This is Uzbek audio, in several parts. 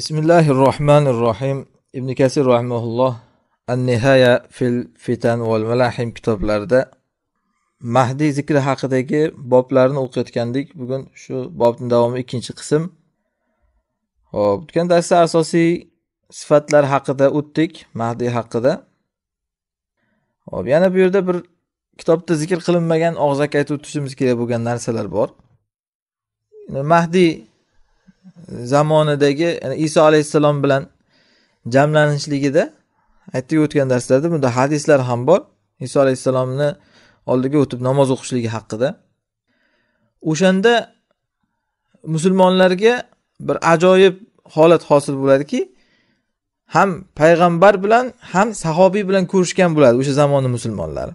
بسم الله الرحمن الرحيم ابن كثير رحمه الله النهاية في الفتن والملاحم kitoblarida mahdiy zikri haqidagi boblarni o'qiyotgandik bugun shu bobni davomi ikkinchi qism ho'p o'tgan darsda asosiy sifatlar haqida o'tdik mahdiy haqida hop yana bu yerda bir kitobda zikr qilinmagan og'zaki aytib o'tishimiz kerak bo'lgan narsalar bor mahdiy zamonidagi yani iso alayhissalom bilan jamlanishligida aytdik o'tgan darslarda bunda hadislar ham bor iso alayhissalomni oldiga o'tib namoz o'qishligi haqida o'shanda musulmonlarga bir ajoyib holat hosil bo'ladiki ham payg'ambar bilan ham sahobiy bilan ko'rishgan bo'ladi o'sha zamonni musulmonlari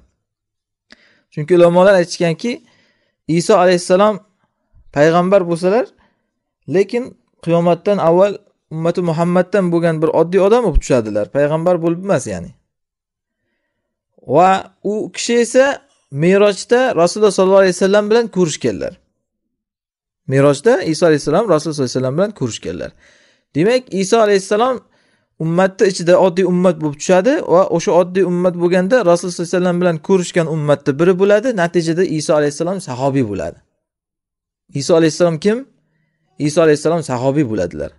chunki ulamolar aytishganki iso alayhissalom payg'ambar bo'lsalar lekin qiyomatdan avval ummati muhammaddan bo'lgan bir oddiy odam bo'lib tushadilar payg'ambar bo'lib emas ya'ni va u kishi esa merojda rasululloh sollallohu alayhi vasallam bilan ko'rishganlar merojda iso alayhissalom rasululloh sollallohu alayhi vasallam bilan ko'rishganlar demak iso alayhissalom ummatni ichida oddiy ummat bo'lib tushadi va o'sha oddiy ummat bo'lganda rasululloh sallallohu alayhi vasallam bilan ko'rishgan ummatni biri bo'ladi natijada iso alayhissalom sahobiy bo'ladi iso alayhissalom kim iso alayhissalom sahobiy bo'ladilar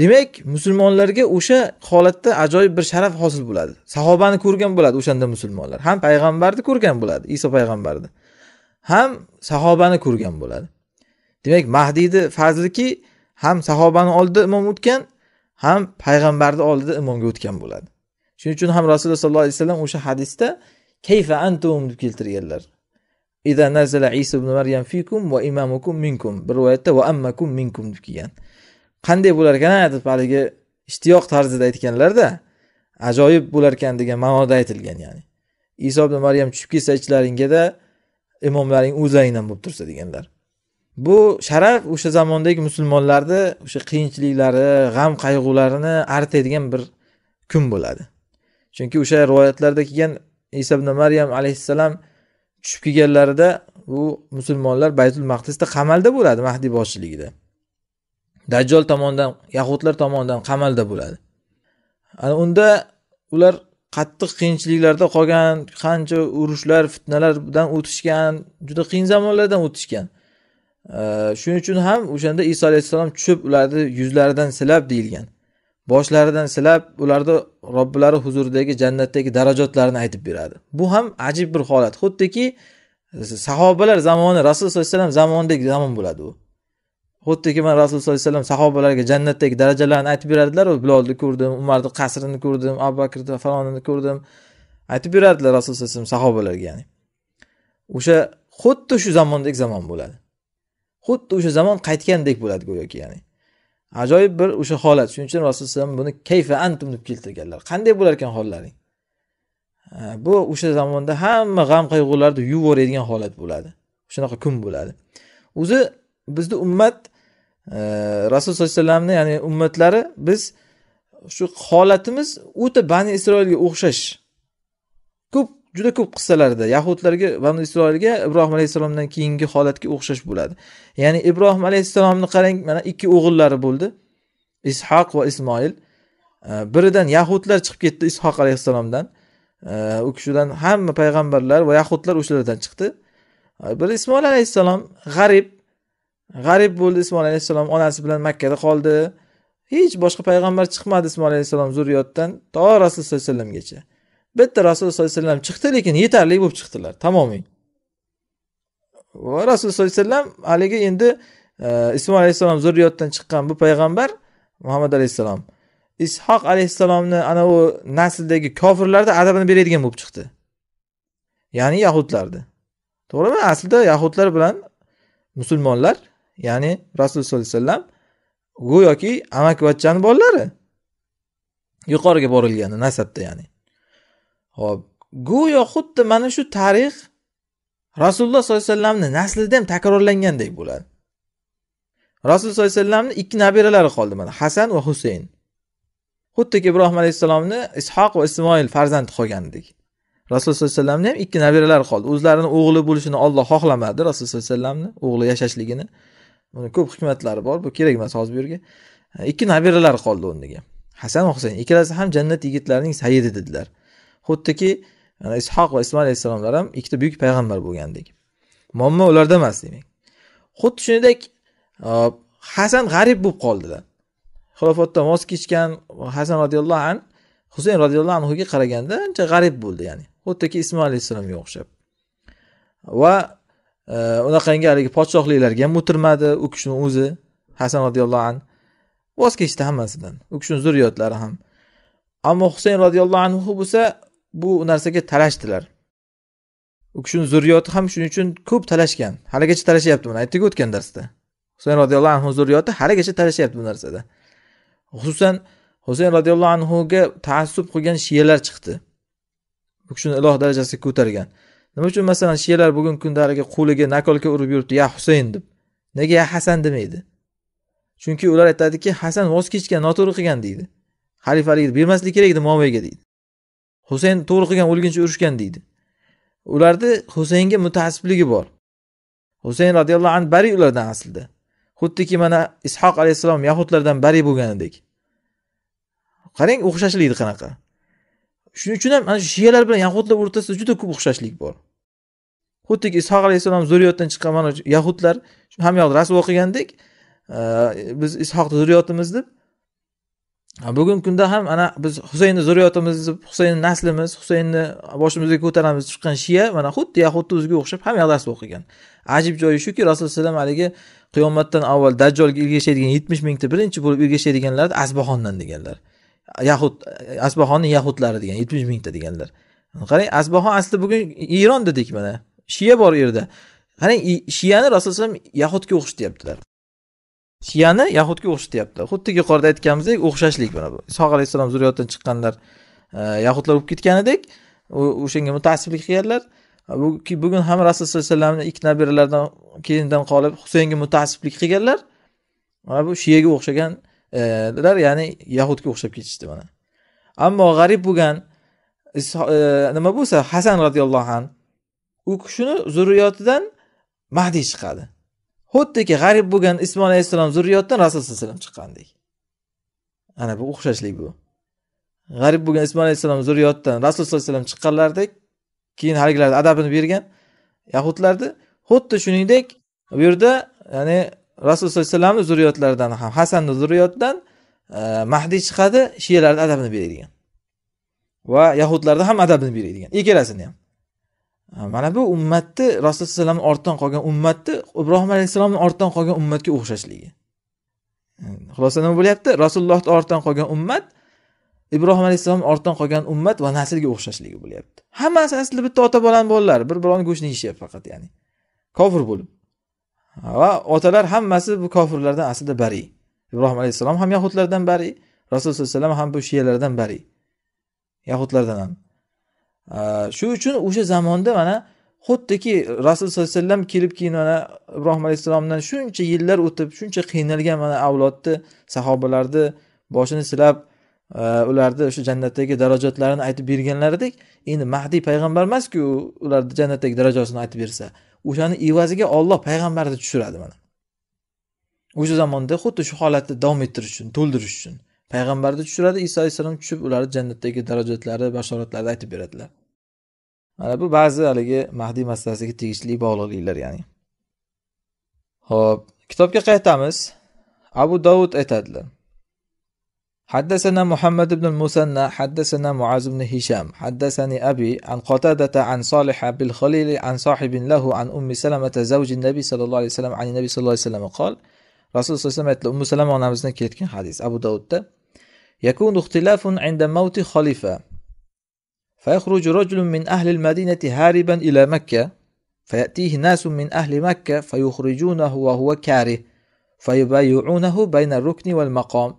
demak musulmonlarga o'sha holatda ajoyib bir sharaf hosil bo'ladi sahobani ko'rgan bo'ladi o'shanda musulmonlar ham payg'ambarni ko'rgan bo'ladi iso payg'ambarni ham sahobani ko'rgan bo'ladi demak mahdiyni fazliki ham sahobani oldida imom o'tgan ham payg'ambarni oldida imomga o'tgan bo'ladi shuning uchun ham rasululloh sollallohu alayhi vasallam o'sha hadisda kayfa antum deb keltirganlar ida nazala isa ibn maryam fikum va imamukum minkum bir rivoyatda va ammakum minkum deb kelgan qanday bo'lar ekan deb haligi ishtiyoq tarzida aytganlarda ajoyib bo'lar ekan degan ma'noda aytilgan ya'ni iso ibn maryam tushib kelsa ichlaringada imomlaring o'zlaringdan bo'lib tursa deganlar bu sharaf o'sha zamondagi musulmonlarni o'sha qiyinchiliklari g'am qayg'ularini artaydigan bir kun bo'ladi chunki o'sha rivoyatlarda kelgan iso ibn maryam alayhissalom tushib kelganlarida u musulmonlar baytul maqdisda qamalda bo'ladi mahdiy boshchiligida dajjol tomonidan yahudlar tomonidan qamalda bo'ladi ana unda ular qattiq qiyinchiliklarda qolgan qancha urushlar fitnalardan o'tishgan juda qiyin zamonlardan o'tishgan shuning uchun ham o'shanda iso alayhissalom tushib ularni yuzlaridan silab deyilgan boshlaridan silab ularni robbilari huzuridagi jannatdagi darajotlarini aytib beradi bu ham ajib bir holat xuddiki sahobalar zamoni rasululloh sollallohu alayhi vasallam zamonidagi zamon bo'ladi u xuddiki mana rasululloh sollallohu alayhi vasallam sahobalarga jannatdagi darajalarni aytib beradilar bilolni ko'rdim umarni qasrini ko'rdim abu bakrni falonini ko'rdim aytib berardilar rasululloh sallallohu alayhi vasallam sahobalarga ya'ni o'sha xuddi shu zamondagi zamon bo'ladi xuddi o'sha zamon qaytgandek bo'ladi go'yoki ya'ni ajoyib bir o'sha holat shuning uchun rasululloh alayhi vasallam buni kayfa antum deb keltirganlar qanday bo'lar ekan hollaring bu o'sha zamonda hamma g'am qayg'ularni yuvib yuboradigan holat bo'ladi shunaqa kun bo'ladi o'zi bizni ummat e, rasululloh sollallohu alayhi vasallamni ya'ni ummatlari biz shu holatimiz o'ta bani isroilga o'xshash juda ko'p qissalarda yahudlarga va isroilga ibrohim alayhissalomdan keyingi holatga o'xshash bo'ladi ya'ni ibrohim alayhissalomni qarang mana ikki o'g'illari bo'ldi ishoq va ismoil biridan yahudlar chiqib ketdi ishoq alayhissalomdan u kishidan hamma payg'ambarlar va yahudlar o'shalardan chiqdi biri ismoil alayhissalom g'arib g'arib bo'ldi ismoil alayhissalom onasi bilan makkada qoldi hech boshqa payg'ambar chiqmadi ismoil alayhissalom zurriyotdan to rasululloh sallallohu alayhi vasallamgacha bitta rasululloh sollallohu alayhi vasallam chiqdi lekin yetarli bo'lib chiqdilar tamomiy va rasululloh sollallohu alayhi vasallam haligi endi e, ismoil alayhissalom zurriyotdan chiqqan bu payg'ambar muhammad alayhissalom ishoq alayhissalomni ana u nasldagi kofirlarni adabini beradigan bo'lib chiqdi ya'ni yahudlarni to'g'rimi aslida yahudlar bilan musulmonlar ya'ni rasululloh sollallohu alayhi vasallam go'yoki amakivachchani bolalari yuqoriga borilgani nasabda ya'ni ho'p go'yo xuddi mana shu tarix rasululloh sollallohu alayhi vasallamni naslida ham takrorlangandek bo'ladi rasululloh sollallohu alayhi vasallamni ikki nabiralari qoldi mana hasan va husayn xuddiki ibrohim alayhissalomni ishoq va ismoil farzandi qolgandek rasululloh sollallohu alayhi vasallamni ham ikki nabiralari qoldi o'zlarini o'g'li bo'lishini olloh xohlamadi rasululloh sollallohu alayhi vasallamni o'g'li yashashligini buni ko'p hikmatlari bor bu kerak emas hozir bu yerga ikki nabiralari qoldi o'rniga hasan va husayn ikkalasi ham jannat yigitlarining sayidi dedilar xuddiki e, ishoq va ismoil alayhissalomlar ham ikkita buyuk payg'ambar bo'lgandek muammo ularda emas demak xuddi shuningdek e, hasan g'arib bo'lib qoldilar xilofatda voz kechgan hasan roziyallohu an husayn roziyallohu anhuga qaraganda ancha g'arib bo'ldi ya'ni xuddiki ismoil alayhissalomga o'xshab va e, unaqangi haligi podshohliklarga ham o'tirmadi u kishini o'zi hasan roziyallohu an voz kechdi hammasidan u kishini zurriyotlari ham ammo husayn roziyallohu anhu bo'lsa bu narsaga talashdilar u kishini zurriyoti ham shuning uchun ko'p talashgan haligacha talashyapti buni aytdik o'tgan darsda husayn roziyallohu anhu zurriyoti haligacha talashyapti bu narsada xususan husayn roziyallohu anhuga taassub qilgan shiyalar chiqdi u kishini iloh darajasiga ko'targan nima uchun masalan shiyalar bugungi kunda haligi qo'liga nakolka urib yuribdi ya husayn deb nega ya hasan demaydi chunki ular aytadiki hasan voz kechgan noto'g'ri qilgan deydi xalifalikni bermaslik kerak edi muoviyaga deydi husayn to'g'ri qilgan o'lguncha urushgan deydi ularni husaynga mutaassibligi bor husayn roziyallohu anhu bari ulardan aslida xuddiki mana ishoq alayhissalom yahudlardan bari bo'lganidek qarang o'xshashlikdi qanaqa shuning uchun ham mana shu shiyalar bilan yahudlar o'rtasida juda ko'p o'xshashlik bor xuddiki ishoq alayhissalom zurriyotdan chiqqan mana yahudlar hammayoqni rasvo qilgandek biz ishoqni zurriyotimiz deb bugungi kunda ham ana biz husaynni zurriyotimiz husayn naslimiz husaynni boshimizga ko'taramiz chiqqan shiya mana xuddi yahudni o'ziga o'xshab hamma dastur o'qigan ajib joyi shuki rasululloh alayhi vasallam haligi qiyomatdan avval dajjolga ergashadigan yetmish mingta birinchi bo'lib ergashadiganlar asbahondan deganlar yahud asbahonni yahudlari degan yetmish mingta deganlar qarang asbahon asli bugun eron dedik mana shiya bor u yerda qarang shiyani rasululloh alayhi vasallam yahudga o'xshatyaptilar shiyani yahudga o'xshatyapti xuddi yuqorida aytganimizdek o'xshashlik mana bu iso alayhissalom zurriyotdan chiqqanlar e, yahudlar bo'lib ketganidek o'shanga mutassiblik qilganlar bugun ham rasululloh sallallohu alayhi vasallamni ikki nabiralaridan keyindan qolib husaynga mutassiblik qilganlar mana bu shiyaga o'xshaganlar e, ya'ni yahudga o'xshab ketishdi mana ammo g'arib bo'lgan e, nima bo'lsa hasan roziyallohu anhu u kishini zurriyotidan mahdiy chiqadi xuddiki g'arib bo'lgan ismoil alayhissalom zurriyotdan rasul sallallohu alayhi vasallam chiqqandek ana bu o'xshashlik bu g'arib bo'lgan ismoil alayhissalom zurriyotdan rasul sallallohu alayhi vasallam chiqqanlaridek keyin haligilarni adabini bergan yahudlarni xuddi shuningdek bu yerda ya'ni rasul sallallohu alayhi vasallamni zurriyotlaridan ham hasanni zurriyotidan e, mahdiy chiqadi shiyalarni adabini beradigan va yahudlarni ham adabini beradigan ikkalasini ham mana bu ummatni rasululloh alayhi ortidan qolgan ummatni ibrohim alayhissalomni ortidan qolgan ummatga o'xshashligi xulosa nima bo'lyapti rasulullohni ortidan qolgan ummat ibrohim alayhissalom ortidan qolgan ummat va naslga o'xshashligi bo'lyapti hammasi asli bitta ota bolani bolalari bir birovni go'shtini yeyishyapti faqat ya'ni kofir bo'lib va otalar hammasi bu kofirlardan aslida bari ibrohim alayhissalom ham yahudlardan bari rasululloh alayhi vasallam ham bu shiyalardan bari yahudlardan ham shu uchun o'sha zamonda mana xuddiki rasul sallallohu alayhi vasallam kelib keyin mana ibrohim alayhissalomdan shuncha yillar o'tib shuncha qiynalgan mana avlodni sahobalarni boshini silab e, ularni o'sha jannatdagi darajatlarini aytib berganlaridek endi mahdiy payg'ambar emasku ularni jannatdagi darajasini aytib bersa o'shani evaziga olloh payg'ambarni tushiradi mana o'sha zamonda xuddi shu holatni davom ettirish uchun to'ldirish uchun payg'ambarni tushiradi iso alayhissalom tushib ularni jannatdagi darajatlari bashoratlarni aytib beradilar mana bu ba'zi haligi mahdiy masalasiga tegishli bog'liqliklar ya'ni ho'p kitobga qaytamiz abu dovud aytadilar حدثنا محمد بن المثنى حدثنا معاذ بن هشام حدثني أبي عن قتادة عن صالح بالخليل عن صاحب له عن أم سلمة زوج النبي صلى الله عليه وسلم عن النبي صلى الله عليه وسلم قال رسول صلى الله عليه وسلم أم سلمة ونمزنا كيتكين حديث أبو داود دا يكون اختلاف عند موت خليفة فيخرج رجل من أهل المدينة هاربا إلى مكة فيأتيه ناس من أهل مكة فيخرجونه وهو كاره فيبايعونه بين الركن والمقام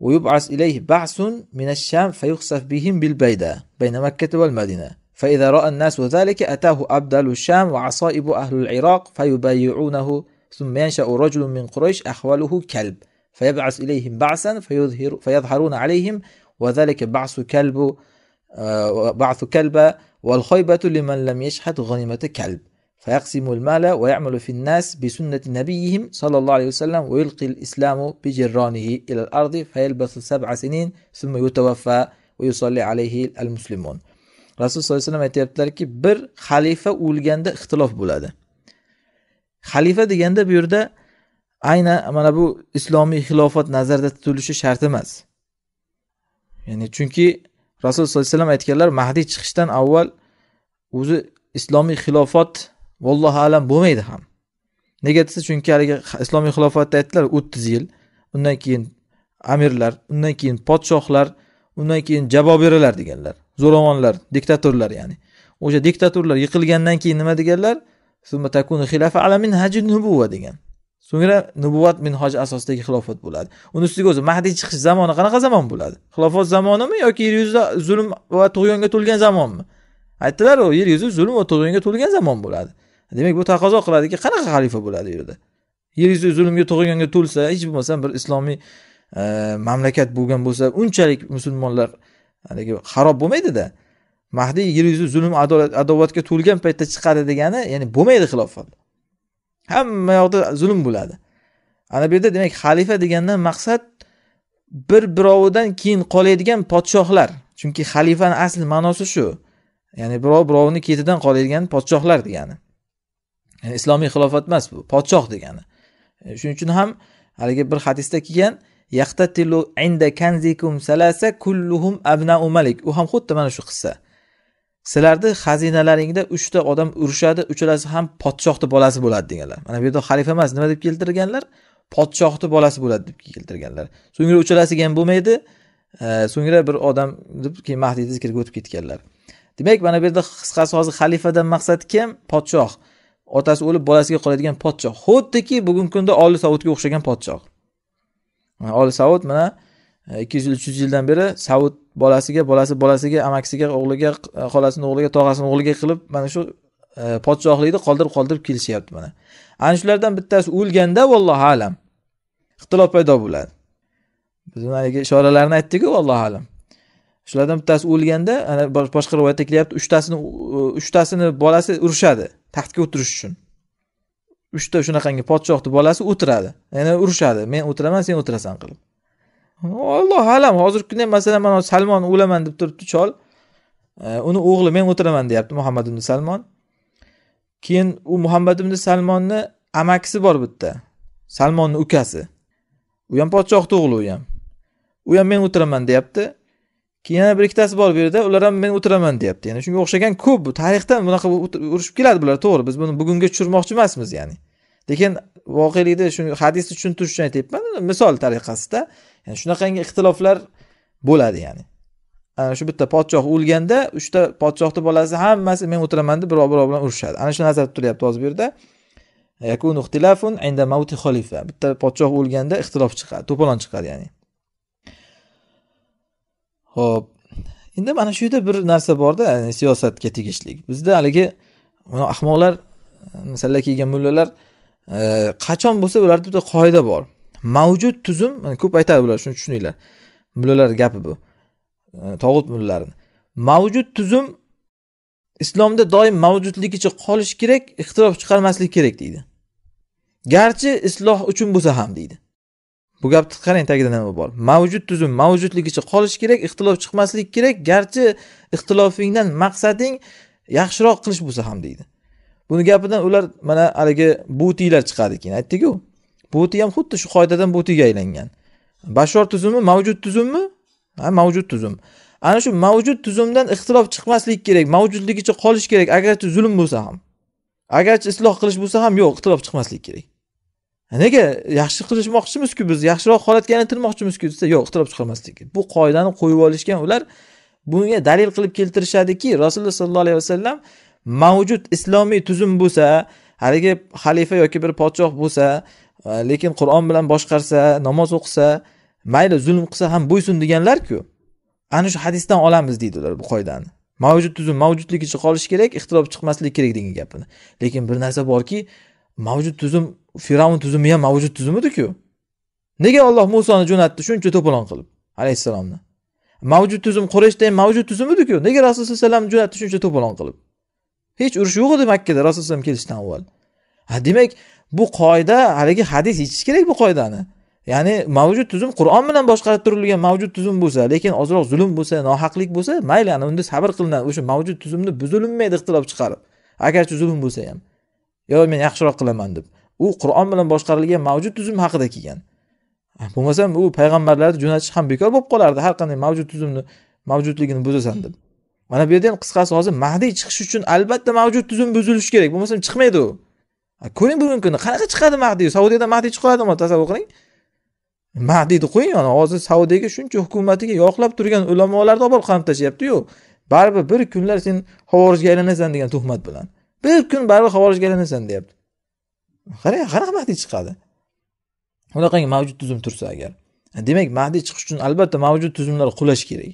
ويبعث إليه بعث من الشام فيخسف بهم بالبيدة بين مكة والمدينة فإذا رأى الناس ذلك أتاه أبدال الشام وعصائب أهل العراق فيبايعونه ثم ينشأ رجل من قريش أحوله كلب فيبعث إليهم بعثا فيظهر فيظهرون عليهم وذلك بعث كلب آه، بعث كلب والخيبة لمن لم يشهد غنيمة كلب فيقسم المال ويعمل في الناس بسنة نبيهم صلى الله عليه وسلم ويلقي الإسلام بجرانه إلى الأرض فيلبث سبع سنين ثم يتوفى ويصلي عليه المسلمون صلى الله عليه وسلم aytyaptilarki بر خليفة أولغاند اختلاف bo'ladi خليفة deganda bu بيرده aynan mana bu islomiy xilofat nazarda tutilishi shart emas ya'ni chunki rasululloh sollallohu alayhi vasallam aytganlar mahdiy chiqishdan avval o'zi islomiy xilofat vallohu alam bo'lmaydi ham nega desa chunki haligi islomiy xilofatda aytdilar o'ttiz yil undan keyin amirlar undan keyin podshohlar undan keyin jaboberalar deganlar zo'ravonlar diktatorlar ya'ni o'sha diktatorlar yiqilgandan keyin nima deganlar degan so'ngra nubuvat minhoj asosidagi xilofat bo'ladi uni ustiga o'zi mahdiy chiqish zamoni qanaqa zamon bo'ladi xilofat zamonimi yoki yer yuzida zulm va tug'yonga to'lgan zamonmi aytdilar u yer yuzi zulm va tug'yonga to'lgan zamon bo'ladi demak bu taqozo qiladiki qanaqa xalifa bo'ladi u yerda yer yuzi zulmga tug'yonga to'lsa hech bo'lmasa bir islomiy e, mamlakat bo'lgan bo'lsa unchalik musulmonlar haligi xarob bo'lmaydida mahdiy yer yuzi zulm adovatga to'lgan paytda chiqadi degani ya'ni bo'lmaydi xilofat hamma yoqda zulm bo'ladi ana bu yerda demak xalifa degandan maqsad bir birovidan keyin qoladigan podshohlar chunki xalifani asl ma'nosi shu ya'ni birov birovni ketidan qoladigan podshohlar degani ya'ni islomiy xilofat emas bu podshoh degani e, shuning uchun ham haligi bir hadisda kelgan yaqtatilu inda kanzikum salasa kulluhum abna malik u ham xuddi mana shu qissa sizlarni xazinalaringda uchta odam urushadi uchalasi ham podshohni bolasi bo'ladi deganlar mana bu yerda xalifa emas nima deb keltirganlar podshohni bolasi bo'ladi deb keltirganlar so'ngra uchalasiga ham bo'lmaydi e, so'ngra bir odam deb keyin mahdiy zikrga o'tib ketganlar demak mana bu yerda qisqasi hozir xalifadan maqsad kim podshoh otasi o'lib bolasiga qoladigan podshoh xuddiki bugungi kunda oli savudga o'xshagan podshoh oli savud mana e, ikki yuz uch yuz yildan beri savud bolasiga bolasi bolasiga amakisiga o'g'liga e, xolasini o'g'liga tog'asini o'g'liga qilib mana shu e, podshohlikni qoldirib qoldirib kelishyapti mana ana shulardan bittasi o'lganda vallohu alam ixtilof paydo bo'ladi biz haligi ishoralarni aytdikku vallohu alam shulardan bittasi o'lganda ana boshqa rivoyatda kelyapti uchtasini uchtasini bolasi urushadi taxtga o'tirish uchun uchta shunaqangi podshohni bolasi o'tiradi yana urushadi men o'tiraman sen o'tirasan qilib Alloh alam hozirgi kunda masalan mana salmon o'laman deb turibdi chol e, uni o'g'li men o'tiraman deyapti muhammad ibn salmon keyin u muhammad ibn salmonni amakisi bor bitta salmonni ukasi u ham podshohni o'g'li u ham u ham men o'tiraman deyapti keyin yana bir ikkitasi bor bu yerda ular ham men o'tiraman deyapti ya'ni shunga o'xshagan ko'p bu tarixda bunaqa urushib keladi bular to'g'ri biz buni bugunga tushirmoqchi emasmiz ya'ni lekin voqelikda shu hadisni tushuntirish uchun aytyapman misol tariqasida ya'ni shunaqangi ixtiloflar bo'ladi ya'ni ana shu bitta podshoh o'lganda uchta podshohni bolasi hammasi men o'tiraman deb birov birov bilan urushadi ana shu nazarda tutilyapti hozir bu yerda yakunu ixtilafun inda mauti xolifa bitta podshoh o'lganda ixtilof chiqadi to'polon chiqadi ya'ni ho'p endi mana shu yerda bir narsa borda ya'ni siyosatga tegishli bizda haligi ahmoqlar masalla kiygan mullalar e, qachon bo'lsa ularda bitta qoida bor mavjud tuzum ko'p aytadi bular shuni tushuninglar mullalar gapi bu tog'ut mullalarini mavjud tuzum islomda doim mavjudligicha qolishi kerak ixtirof chiqarmaslik kerak deydi garchi isloh uchun bo'lsa ham deydi bu gapni qarang tagida nima bor mavjud tuzum mavjudligicha qolishi kerak ixtilof chiqmasligi kerak garchi ixtilofingdan maqsading yaxshiroq qilish bo'lsa ham deydi buni gapidan ular mana haligi butiylar chiqadi keyin aytdiku buti ham xuddi shu qoidadan butiga aylangan bashor tuzumi mavjud tuzummi ha mavjud tuzum ana shu mavjud tuzumdan ixtilof chiqmaslik kerak mavjudligicha qolish kerak agarchi zulm bo'lsa ham agarchi isloh qilish bo'lsa ham yo'q ixtilof chiqmaslik kerak nega yaxshi qilishmoqchimizku biz yaxshiroq holatga aylantirmoqchimizku desa yo'q ixtilof chiqarmaslik bu qoidani qo'yib olishgan ular bunga dalil qilib keltirishadiki rasululloh sollallohu alayhi vasallam mavjud islomiy tuzum bo'lsa haligi xalifa yoki bir podshoh bo'lsa lekin qur'on bilan boshqarsa namoz o'qisa mayli zulm qilsa ham bo'ysun deganlarku ana shu hadisdan olamiz deydi ular bu qoidani mavjud tuzum mavjudligicha qolishi kerak ixtilob chiqmasligi kerak degan gapini lekin bir narsa borki mavjud tuzum firavn tuzumi ham mavjud tuzum ediku nega olloh musoni jo'natdi shuncha to'polon qilib alayhissalomni mavjud tuzum qurayshda ham mavjud tuzum ediku nega rasululloh sallallohu alayhi vasallamni jo'natdi shuncha to'polon qilib hech urush yo'q edi makkada rasululloh alayhi vasallam kelishidan avval ha demak bu qoida haligi hadis yechish kerak bu qoidani ya'ni mavjud tuzum qur'on bilan boshqarib turilgan mavjud tuzum bo'lsa lekin ozroq zulm bo'lsa nohaqlik bo'lsa mayli ana unda sabr qilinadi o'sha mavjud tuzumni buzilinmaydi ixtilof chiqarib agarchi zulm bo'lsa ham yo men yaxshiroq qilaman deb u qur'on bilan boshqarilgan mavjud tuzum haqida kelgan ah, bo'lmasam u payg'ambarlarni jo'natish ham bekor bo'lib qolardi har qanday mavjud tuzumni mavjudligini buzasan deb mana bu yerda ham qisqasi hozir mahdiy chiqish uchun albatta mavjud tuzum buzilishi kerak bo'lmasam chiqmaydi u ko'ring bugungi kunda qanaqa chiqadi mahdiy saudiyadan mahdiy chiqadimi tasavvur qiling mahdiyni qo'ying ana hozir saudiyaga shuncha hukumatiga yoqlab turgan ulamolarni olib borib qamab tashlayaptiyu baribir bir kunlar sen havorijga aylanasan degan tuhmat bilan bir kun baribir havorijga aylanasan deyapti qarang qanaqa mahdiy chiqadi unaqangi mavjud tuzum tursa agar demak mahdiy chiqish uchun albatta mavjud tuzumlar qulashi kerak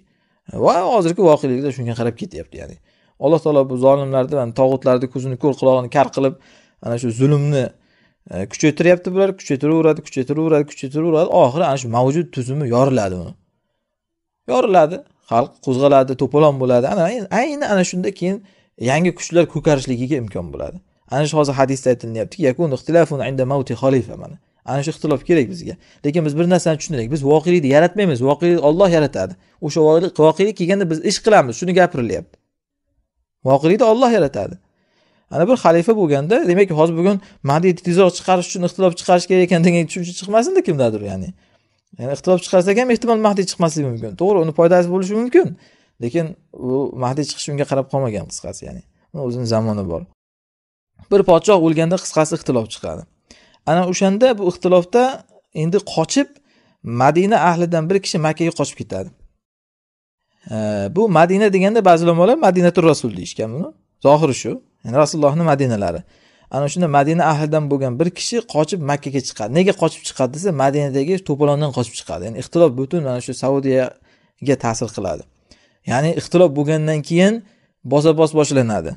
va hozirgi voqelikda shunga qarab ketyapti ya'ni alloh taolo bu zolimlarni tog'utlarni ko'zini ko'r qulog'ini kar qilib ana shu zulmni e, kuchaytiryapti bular kuchaytiraveradi kuchaytiraveradi kuchaytiraveradi oxiri ana shu mavjud tuzumi yoriladi uni yoriladi xalq qo'zg'aladi to'polon bo'ladi ana ayni ana shunda keyin yangi kuchlar ko'karishligiga imkon bo'ladi ana shu hozir hadisda aytilyaptiki yakun inda mana ana shu ixtilof kerak bizga lekin biz bir narsani tushunaylik biz voqelikni yaratmaymiz voqelikni Alloh yaratadi o'sha voqelik kelganda biz ish qilamiz shuni gapirilyapti voqelikni Alloh yaratadi ana bir xalifa bo'lganda demak hozir bugun madiy tezroq chiqarish uchun ixtilof chiqarish kerak ekan degan tushuncha chiqmasinda kimdadir ya'ni ya'ni ixtilof chiqarsak ham ehtimol mahdiy chiqmasligi mumkin to'g'ri uni foydasi bo'lishi mumkin lekin u mahdiy chiqishi unga qarab qolmagan qisqasi ya'ni o'zini zamoni bor bir podshoh o'lganda qisqasi ixtilof chiqadi ana o'shanda bu ixtilofda endi qochib madina ahlidan bir kishi makkaga qochib ketadi bu madina deganda ba'zi ulamolar madinatul rasul deyishgan buni zohiri shu ya'ni rasulullohni madinalari ana shunda madina ahlidan bo'lgan bir kishi qochib makkaga chiqadi nega qochib chiqadi desa madinadagi to'polondan qochib chiqadi ya'ni ixtilof butun mana shu saudiyaga ta'sir qiladi ya'ni ixtilof bo'lgandan keyin bosa bos boshlanadi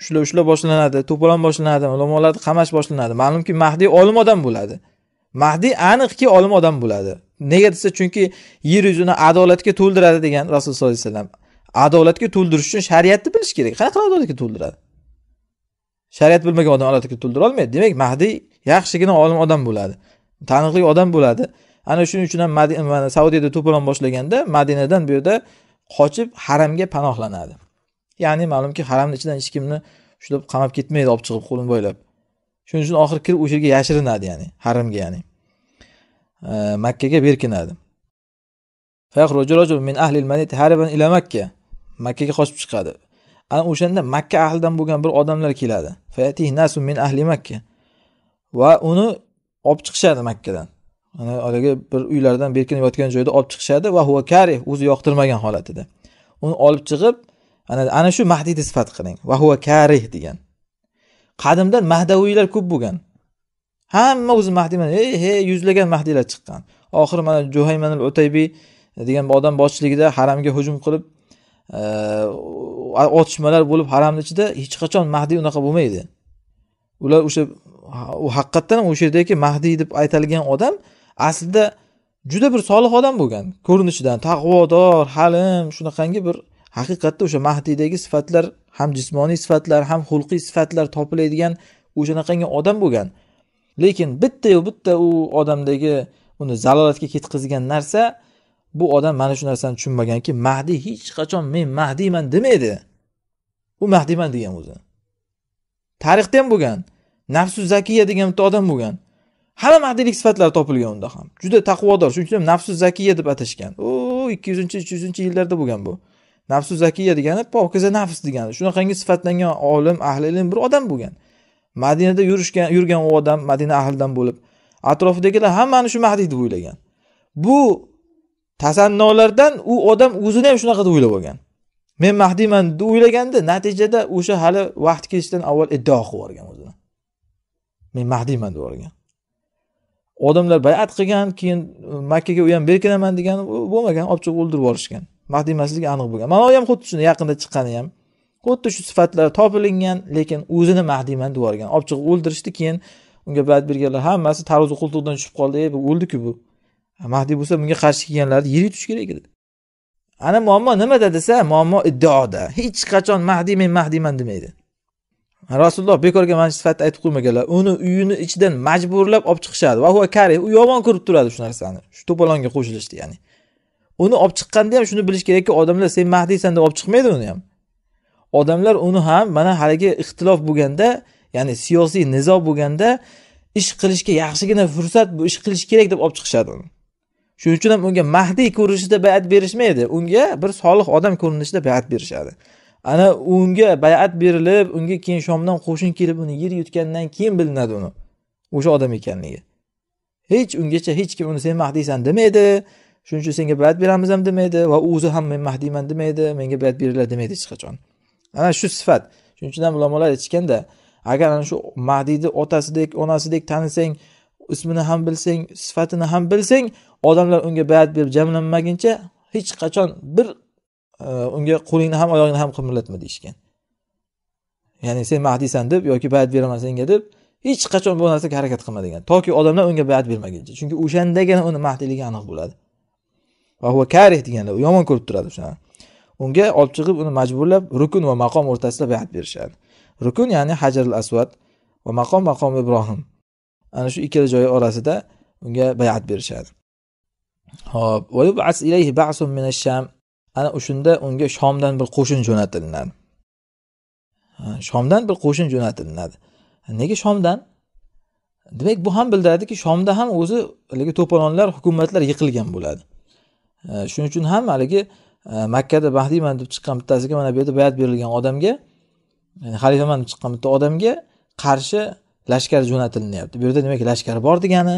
ushlab ushlab boshlanadi to'polon boshlanadi ulamolarni qamash boshlanadi ma'lumki mahdiy olim odam bo'ladi mahdiy aniqki olim odam bo'ladi nega desa chunki yer yuzini adolatga to'ldiradi degan rasululloh sollallohu alayhi vasallam adolatga to'ldirish uchun shariatni bilish kerak qanaqa adolatga to'ldiradi shariat bilmagan odam albatta to'ldira olmaydi demak mahdiy yaxshigina olim odam bo'ladi taniqli odam bo'ladi ana shuning uchun ham saudiyada to'polon boshlaganda madinadan bu yerda qochib haramga panohlanadi ya'ni ma'lumki haramni ichidan hech kimni ushlab qamab ketmaydi olib chiqib qo'lini boylab shuning uchun oxiri kirib o'sha yerga yashirinadi ya'ni haramga ya'ni e, makkaga berkinadi makkaga qochib chiqadi ana o'shanda makka ahlidan bo'lgan bir odamlar keladi min ahli makka va uni olib chiqishadi makkadan ana haligi bir uylardan berkinib yotgan joyda olib chiqishadi va huva karih o'zi yoqtirmagan holatida uni olib chiqib ana ana shu mahdiyni sifat qiling va huva karih degan qadimdan mahdaviylar ko'p bo'lgan hamma o'zi mahdiy ey he yuzlagan mahdiylar chiqqan oxiri mana juhayman al utaybiy degan odam boshchiligida haramga hujum qilib otishmalar bo'lib haramni ichida hech qachon mahdiy unaqa bo'lmaydi ular o'sha u haqiqatdan o'sha yerdagi mahdiy deb aytilgan odam aslida juda bir solih odam bo'lgan ko'rinishidan taqvodor halim shunaqangi bir haqiqatda o'sha mahdiydagi sifatlar ham jismoniy sifatlar ham xulqiy sifatlar topiladigan o'shanaqangi odam bo'lgan lekin bittayu bitta u odamdagi uni zalolatga ketkazgan narsa bu odam mana shu narsani tushunmaganki mahdiy hech qachon men mahdiyman demaydi u mahdiyman degan o'zi tarixda ham bo'lgan nafsu zakiya degan bitta odam bo'lgan hamma mahdiylik sifatlari topilgan unda ham juda taqvodor shuning uchun ham nafsu zakiya deb atashgan u ikki yuzinchi uch yuzinchi yillarda bo'lgan bu nafsu zakiya degani pokiza nafs degani shunaqangi sifatlangan olim ahli ilm bir odam bo'lgan madinada yurishgan yurgan u odam madina ahlidan bo'lib atrofidagilar hammani shu mahdiy deb o'ylagan bu tasannolardan u odam o'zini ham shunaqa deb o'ylab olgan men mahdiyman deb o'ylaganda natijada o'sha hali vaqt kelishidan avval iddao qilib yuborgan o'zini men mahdiyman deb yuborgan odamlar bayat qilgan keyin e, makkaga u ham berkinaman degan bo'lmagan olib chiqib o'ldirib yuborishgan mahdiy emasligi aniq bo'lgan mana u ham xuddi shunday yaqinda chiqqani ham xuddi shu sifatlar topilingan lekin o'zini mahdiyman deb yuborgan olib chiqib o'ldirishdi keyin unga bayat berganlar hammasi taruzi qo'ltig'idan tushib qoldi e bu o'ldiku bu mahdiy bo'lsa bunga qarshi kelganlarni yili tutish kerak edi ana muammo nimada desa muammo iddaoda hech qachon mahdiy men mahdiyman demaydi rasululloh bekorga mana shu sifatni aytib qo'ymaganlar uni uyini ichidan majburlab olib chiqishadi va kari u yomon ko'rib turadi shu narsani shu to'polonga qo'shilishni ya'ni uni olib chiqqanda ham shuni bilish kerakki odamlar sen mahdiysan deb olib chiqmaydi uni ham odamlar uni ham mana haligi ixtilof bo'lganda ya'ni siyosiy nizo bo'lganda ish qilishga yaxshigina fursat bu ish qilish kerak deb olib chiqishadi uni shuning uchun ham unga mahdiy ko'rinishida bayat berishmaydi unga bir solih odam ko'rinishida bayat berishadi ana unga bayat berilib unga keyin shomdan qo'shin kelib uni yer yutgandan keyin bilinadi uni o'sha odam ekanligi hech ungacha hech kim uni sen mahdiysan demaydi shuning uchun senga bayat beramiz ham demaydi va o'zi ham men mahdiyman demaydi menga bayat beringlar demaydi hech qachon ana shu sifat shuning uchun ham ulamolar aytishganda agar ana shu mahdiyni otasidek onasidek tanisang ismini ham bilsang sifatini ham bilsang odamlar unga bayat berib jamlanmaguncha hech qachon bir e, unga qo'lingni ham oyog'ingni ham qimirlatma deyishgan ya'ni sen mahdiysan deb yoki bayat beraman senga deb hech qachon bu narsaga harakat qilma degan toki odamlar unga bayat bermaguncha chunki o'shandagina uni mahdiyligi aniq bo'ladi va huva karih deganlar u yomon ko'rib turadi o'shani unga olib chiqib uni majburlab rukun va maqom o'rtasida bayat berishadi rukun ya'ni hajarul al asvad va maqom maqom ibrohim ana shu ikkala joyi orasida unga bayat berishadi hop ana o'shanda unga shomdan bir qo'shin jo'natilinadi shomdan bir qo'shin jo'natilinadi nega shomdan demak bu ham bildiradiki shomda ham o'zi haligi to'polonlar hukumatlar yiqilgan bo'ladi shuning uchun ham haligi makkada bahdiyman deb chiqqan bittasiga mana bu yerda bayat berilgan odamga xalifaman deb chiqqan bitta odamga qarshi lashkar jo'natilinyapti bu yerda demak lashkar bor degani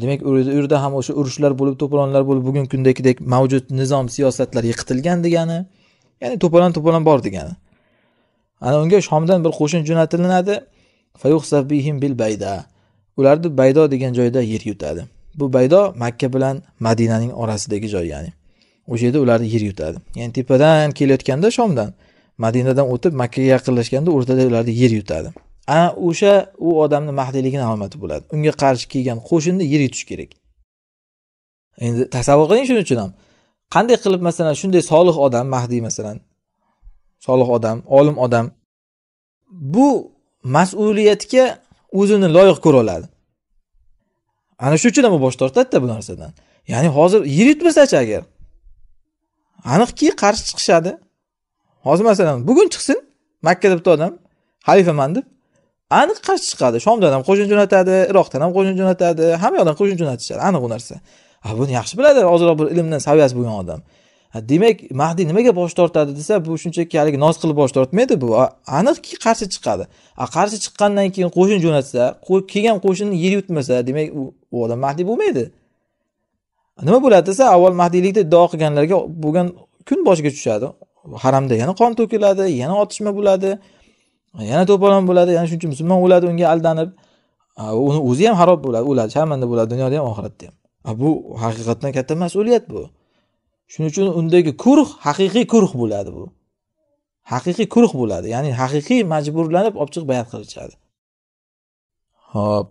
demak yerda ham o'sha urushlar bo'lib to'polonlar bo'lib bugungi kundagidek mavjud nizom siyosatlar yiqitilgan degani ya'ni to'polon to'polon bor degani ana unga shomdan bir qo'shin jo'natilinadi bil bayda ularni baydo degan joyda yer yutadi bu baydo makka bilan madinaning orasidagi joy ya'ni o'sha yerda ularni yer yutadi ya'ni tepadan kelayotganda shomdan madinadan o'tib makkaga yaqinlashganda o'rtada ularni yer yutadi ana o'sha u odamni mahdiyligini alomati bo'ladi unga qarshi kelgan qo'shinni yer yutish kerak endi tasavvur qiling shuning uchun ham qanday qilib masalan shunday solih odam mahdiy masalan solih odam olim odam bu mas'uliyatga o'zini loyiq ko'ra oladi ana shuning uchun ham u bosh tortadida bu narsadan ya'ni hozir yer yutmasachi agar aniqki qarshi chiqishadi hozir masalan bugun chiqsin makkada bitta odam halifaman deb aniq qarshi chiqadi shomdan ham qo'shin jo'natadi iroqdan ham qo'shin jo'natadi hamma yoqdan qo'shin jo'natishadi aniq bu narsa buni yaxshi biladi ozroq bir ilmdan saviyasi bo'lgan odam demak mahdiy nimaga bosh tortadi desa bu shunchaki haligi noz qilib bosh tortmaydi bu aniqki qarshi chiqadi a qarshi chiqqandan keyin qo'shin jo'natsa kelgan qo'shinni yer yutmasa demak u odam mahdiy bo'lmaydi nima bo'ladi desa avval mahdiylikda iddao qilganlarga bo'lgan kun boshiga tushadi haramda yana qon to'kiladi yana otishma bo'ladi yana to'polon bo'ladi yana shuncha musulmon o'ladi unga aldanib uni o'zi ham harob bo'ladi o'ladi sharmanda bo'ladi dunyoda ham oxiratda ham bu haqiqatdan katta mas'uliyat bu shuning uchun undagi kurh haqiqiy kurh bo'ladi bu haqiqiy kurh bo'ladi ya'ni haqiqiy majburlanib olib chiqib bayat qilishadi ho'p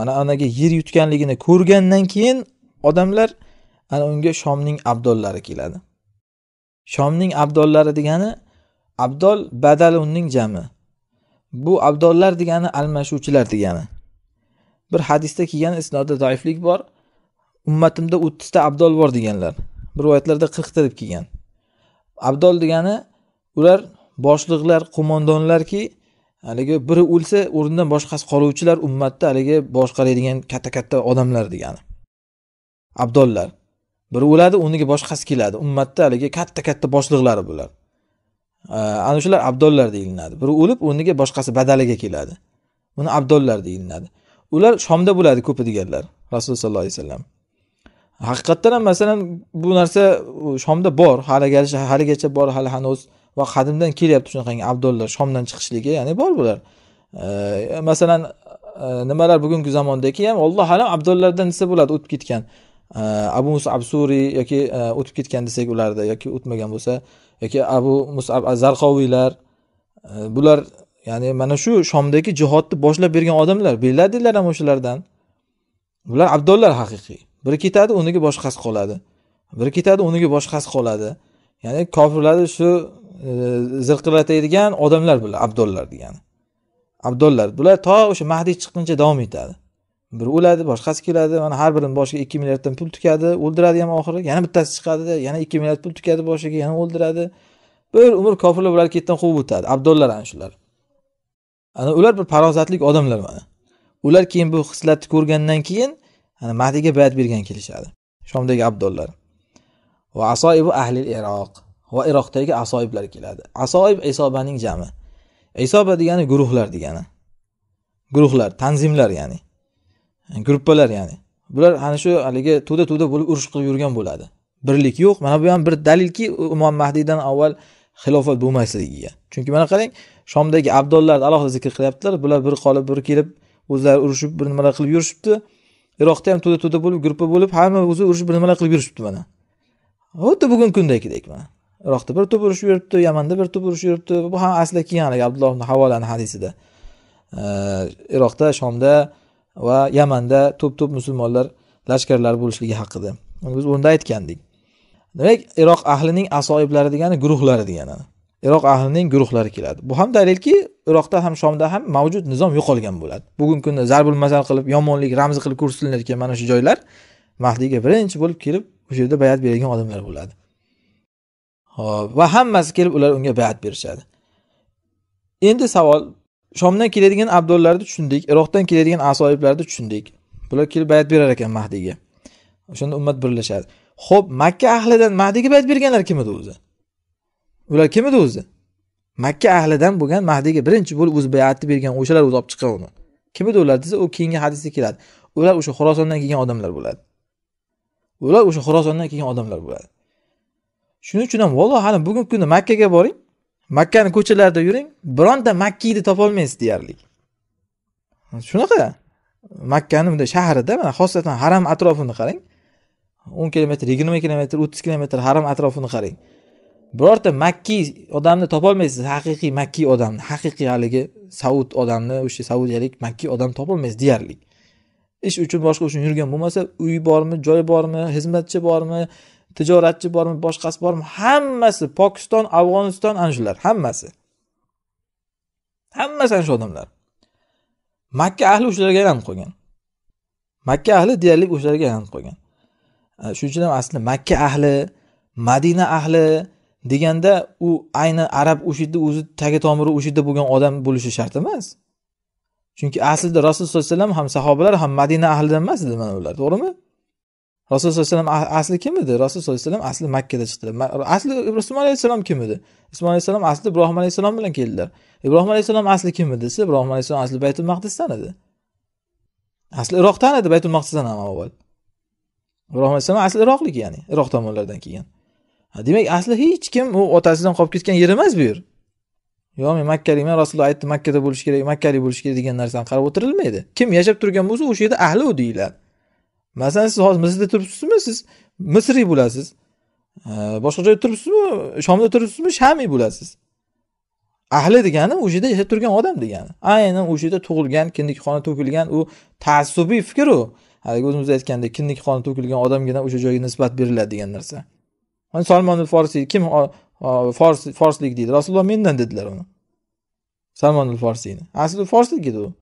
mana anaga yer yutganligini ko'rgandan keyin odamlar ana unga shomning abdollari keladi shomning abdollari degani abdol badalunning jami bu abdollar degani almashuvchilar degani bir hadisda kelgan isnodda zaiflik bor ummatimda o'ttizta abdol bor deganlar bir rivoyatlarda qirqta deb kelgan abdol degani ular boshliqlar qo'mondonlarki haligi biri o'lsa o'rnidan boshqasi qoluvchilar ummatda haligi boshqaradigan katta katta odamlar degani abdollar biri o'ladi o'rniga boshqasi keladi ummatda haligi katta katta boshliqlari bular ana shular abdollar deyilinadi biri o'lib o'rniga boshqasi badaliga keladi buni abdollar deyilinadi ular shomda bo'ladi ko'pi deganlar rasululloh sollallohu alayhi vasallam haqiqatdan ham masalan bu narsa shomda bor haligacha haligacha bor hali hanuz va qadimdan kelyapti shunaqangi abdollar shomdan chiqishligi ya'ni bor bular masalan e, nimalar bugungi zamondaki ham olloh alam abdollardan desa bo'ladi o'tib ketgan abu musab suriy yoki e, o'tib ketgan desak ularda yoki o'tmagan bo'lsa yoki abu musab zarqoviylar e, bular ya'ni mana shu shomdagi jihodni boshlab bergan odamlar biladilar ham o'shalardan bular abdollar haqiqiy biri ketadi o'rniga boshqasi qoladi biri ketadi o'rniga boshqasi qoladi ya'ni kofirlarni shu e, zirqiratadigan odamlar bular abdollar degani abdollar bular to o'sha mahdiy chiqquncha davom etadi biri o'ladi boshqasi keladi mana har birini boshiga ikki milliarddan pul tukadi o'ldiradi ham oxiri yana bittasi chiqadida yana ikki milliard pul tukadi boshiga yana o'ldiradi bir umr kofirlar bularni ketdan quvib o'tadi abdollar ana shular ana ular bir farosatli odamlar mana ular keyin bu hislatni ko'rgandan keyin ana mahdiyga bayat bergan kelishadi shomdagi abdollar va asoibu ahli iroq va iroqdagi asoiblar keladi asoib isobaning jami isoba degani guruhlar degani guruhlar tanzimlar ya'ni gruppalar ya'ni bular ana shu haligi to'da to'da bo'lib urush qilib yurgan bo'ladi birlik yo'q mana bu ham bir dalilki imom mahdiydan avval xilofat bo'lmasligiga chunki mana qarang shomdagi abdollarni alohida zikr qilyaptilar bular bir qolib bir kelib o'zlari urushib bir nimalar qilib yurishibdi iroqda ham to'da to'da bo'lib gruppa bo'lib hamma o'zi urushib bir nimalar qilib yurishibdi mana xuddi bugungi kundagidek mana iroqda bir to'p urushib yuribdi yamanda bir to'p urushib yuribdi bu ham asli kelgan haligi abdulloh ibn havolani hadisida iroqda shomda va yamanda to'p to'p musulmonlar lashkarlari bo'lishligi haqida biz unda aytgandik demak iroq ahlining asoyiblari degani guruhlari degani iroq ahlining guruhlari keladi bu ham dalilki iroqda ham shomda ham mavjud nizom yo'qolgan bo'ladi bugungi kunda zarbul masal qilib yomonlik ramzi qilib ko'rsatilayotgan mana shu joylar mahdiyga birinchi bo'lib kelib o'sha yerda bayat beradigan odamlar bo'ladi hop va hammasi kelib ular unga bayat berishadi endi savol shomdan keladigan abdollarni tushundik iroqdan keladigan asoiblarni tushundik bular kelib bayat berar ekan mahdiyga o'shanda ummat birlashadi ho'p makka ahlidan mahdiyga bayat berganlar kim edi o'zi ular kim edi o'zi makka ahlidan bo'lgan mahdiyga birinchi bo'lib o'zi bayatni bergan o'shalar o'zi olib chiqqan uni kim edi ular desa u keyingi hadisda keladi ular o'sha xurosondan kelgan odamlar bo'ladi ular o'sha xurosondan kelgan odamlar bo'ladi shuning uchun ham valloh alam bugungi kunda makkaga boring makkani ko'chalarida yuring bironta makkiyni topolmaysiz deyarli shunaqa makkani bunday shahrida mana xosatan haram atrofini qarang o'n kilometr yigirma kilometr o'ttiz kilometr haram atrofini qarang birorta makkiy odamni topolmaysiz haqiqiy makkiy odamni haqiqiy haligi saud odamni o'sha saudiyalik makkiy odam topolmaysiz deyarli ish uchun boshqa uchun yurgan bo'lmasa uy bormi joy bormi xizmatchi bormi tijoratchi bormi boshqasi bormi hammasi pokiston afg'oniston ana shular hammasi hammasi ana shu odamlar makka ahli o'shalarga aylanib qolgan makka ahli deyarli o'shalarga aylanib qolgan e, shuning uchun ham aslida makka ahli madina ahli deganda u ayni arab o'sha yerda o'zi tagi tomiri o'sha yerda bo'lgan odam bo'lishi shart emas chunki aslida rasululloh sallallohu alayhi vasallam ham sahobalar ham madina ahlidan emas edi mana ular to'g'rimi rasululloh sallallohu alayhi vasallam asli kim edi rasululloh sallallohu alayhi vasallam asli makkada chiqdi asli usmon alayhissalom kim edi usmon alayhissalom asli ibrohim alayhissalom bilan keldilar ibrohim alayhissalom asli kim edi desa ibrohim alayhissalom asli baytul maqdisdan edi asli iroqdan edi baytul maqdisdan ham avval ibrohim alayhissalom asli iroqlik ya'ni iroq tomonlardan kelgan demak asli hech kim u otasidan qolib ketgan yer emas bu yer yo'q men makkalikman rasululloh aytdi makkada bo'lish kerak makkalik bo'lish kerak degan narsani qarab o'tirilmaydi kim yashab turgan bo'lsa o'sha yerda ahli u deyiladi masalan siz hozir misrda turibsizmi siz misriy bo'lasiz boshqa joyda turibsizmi shomda turibsizmi shamiy bo'lasiz ahli degani o'sha yerda yashab turgan odam degani aynan o'sha yerda tug'ilgan kindik to'kilgan u taassubiy fikr u haligi o'zimiz aytgandek kindik qoni to'kilgan odamgina o'sha joyga nisbat beriladi degan narsa salmon forsiy kim fors forslik deydi rasululloh mendan dedilar uni salmon forsiyni asli forslik edi u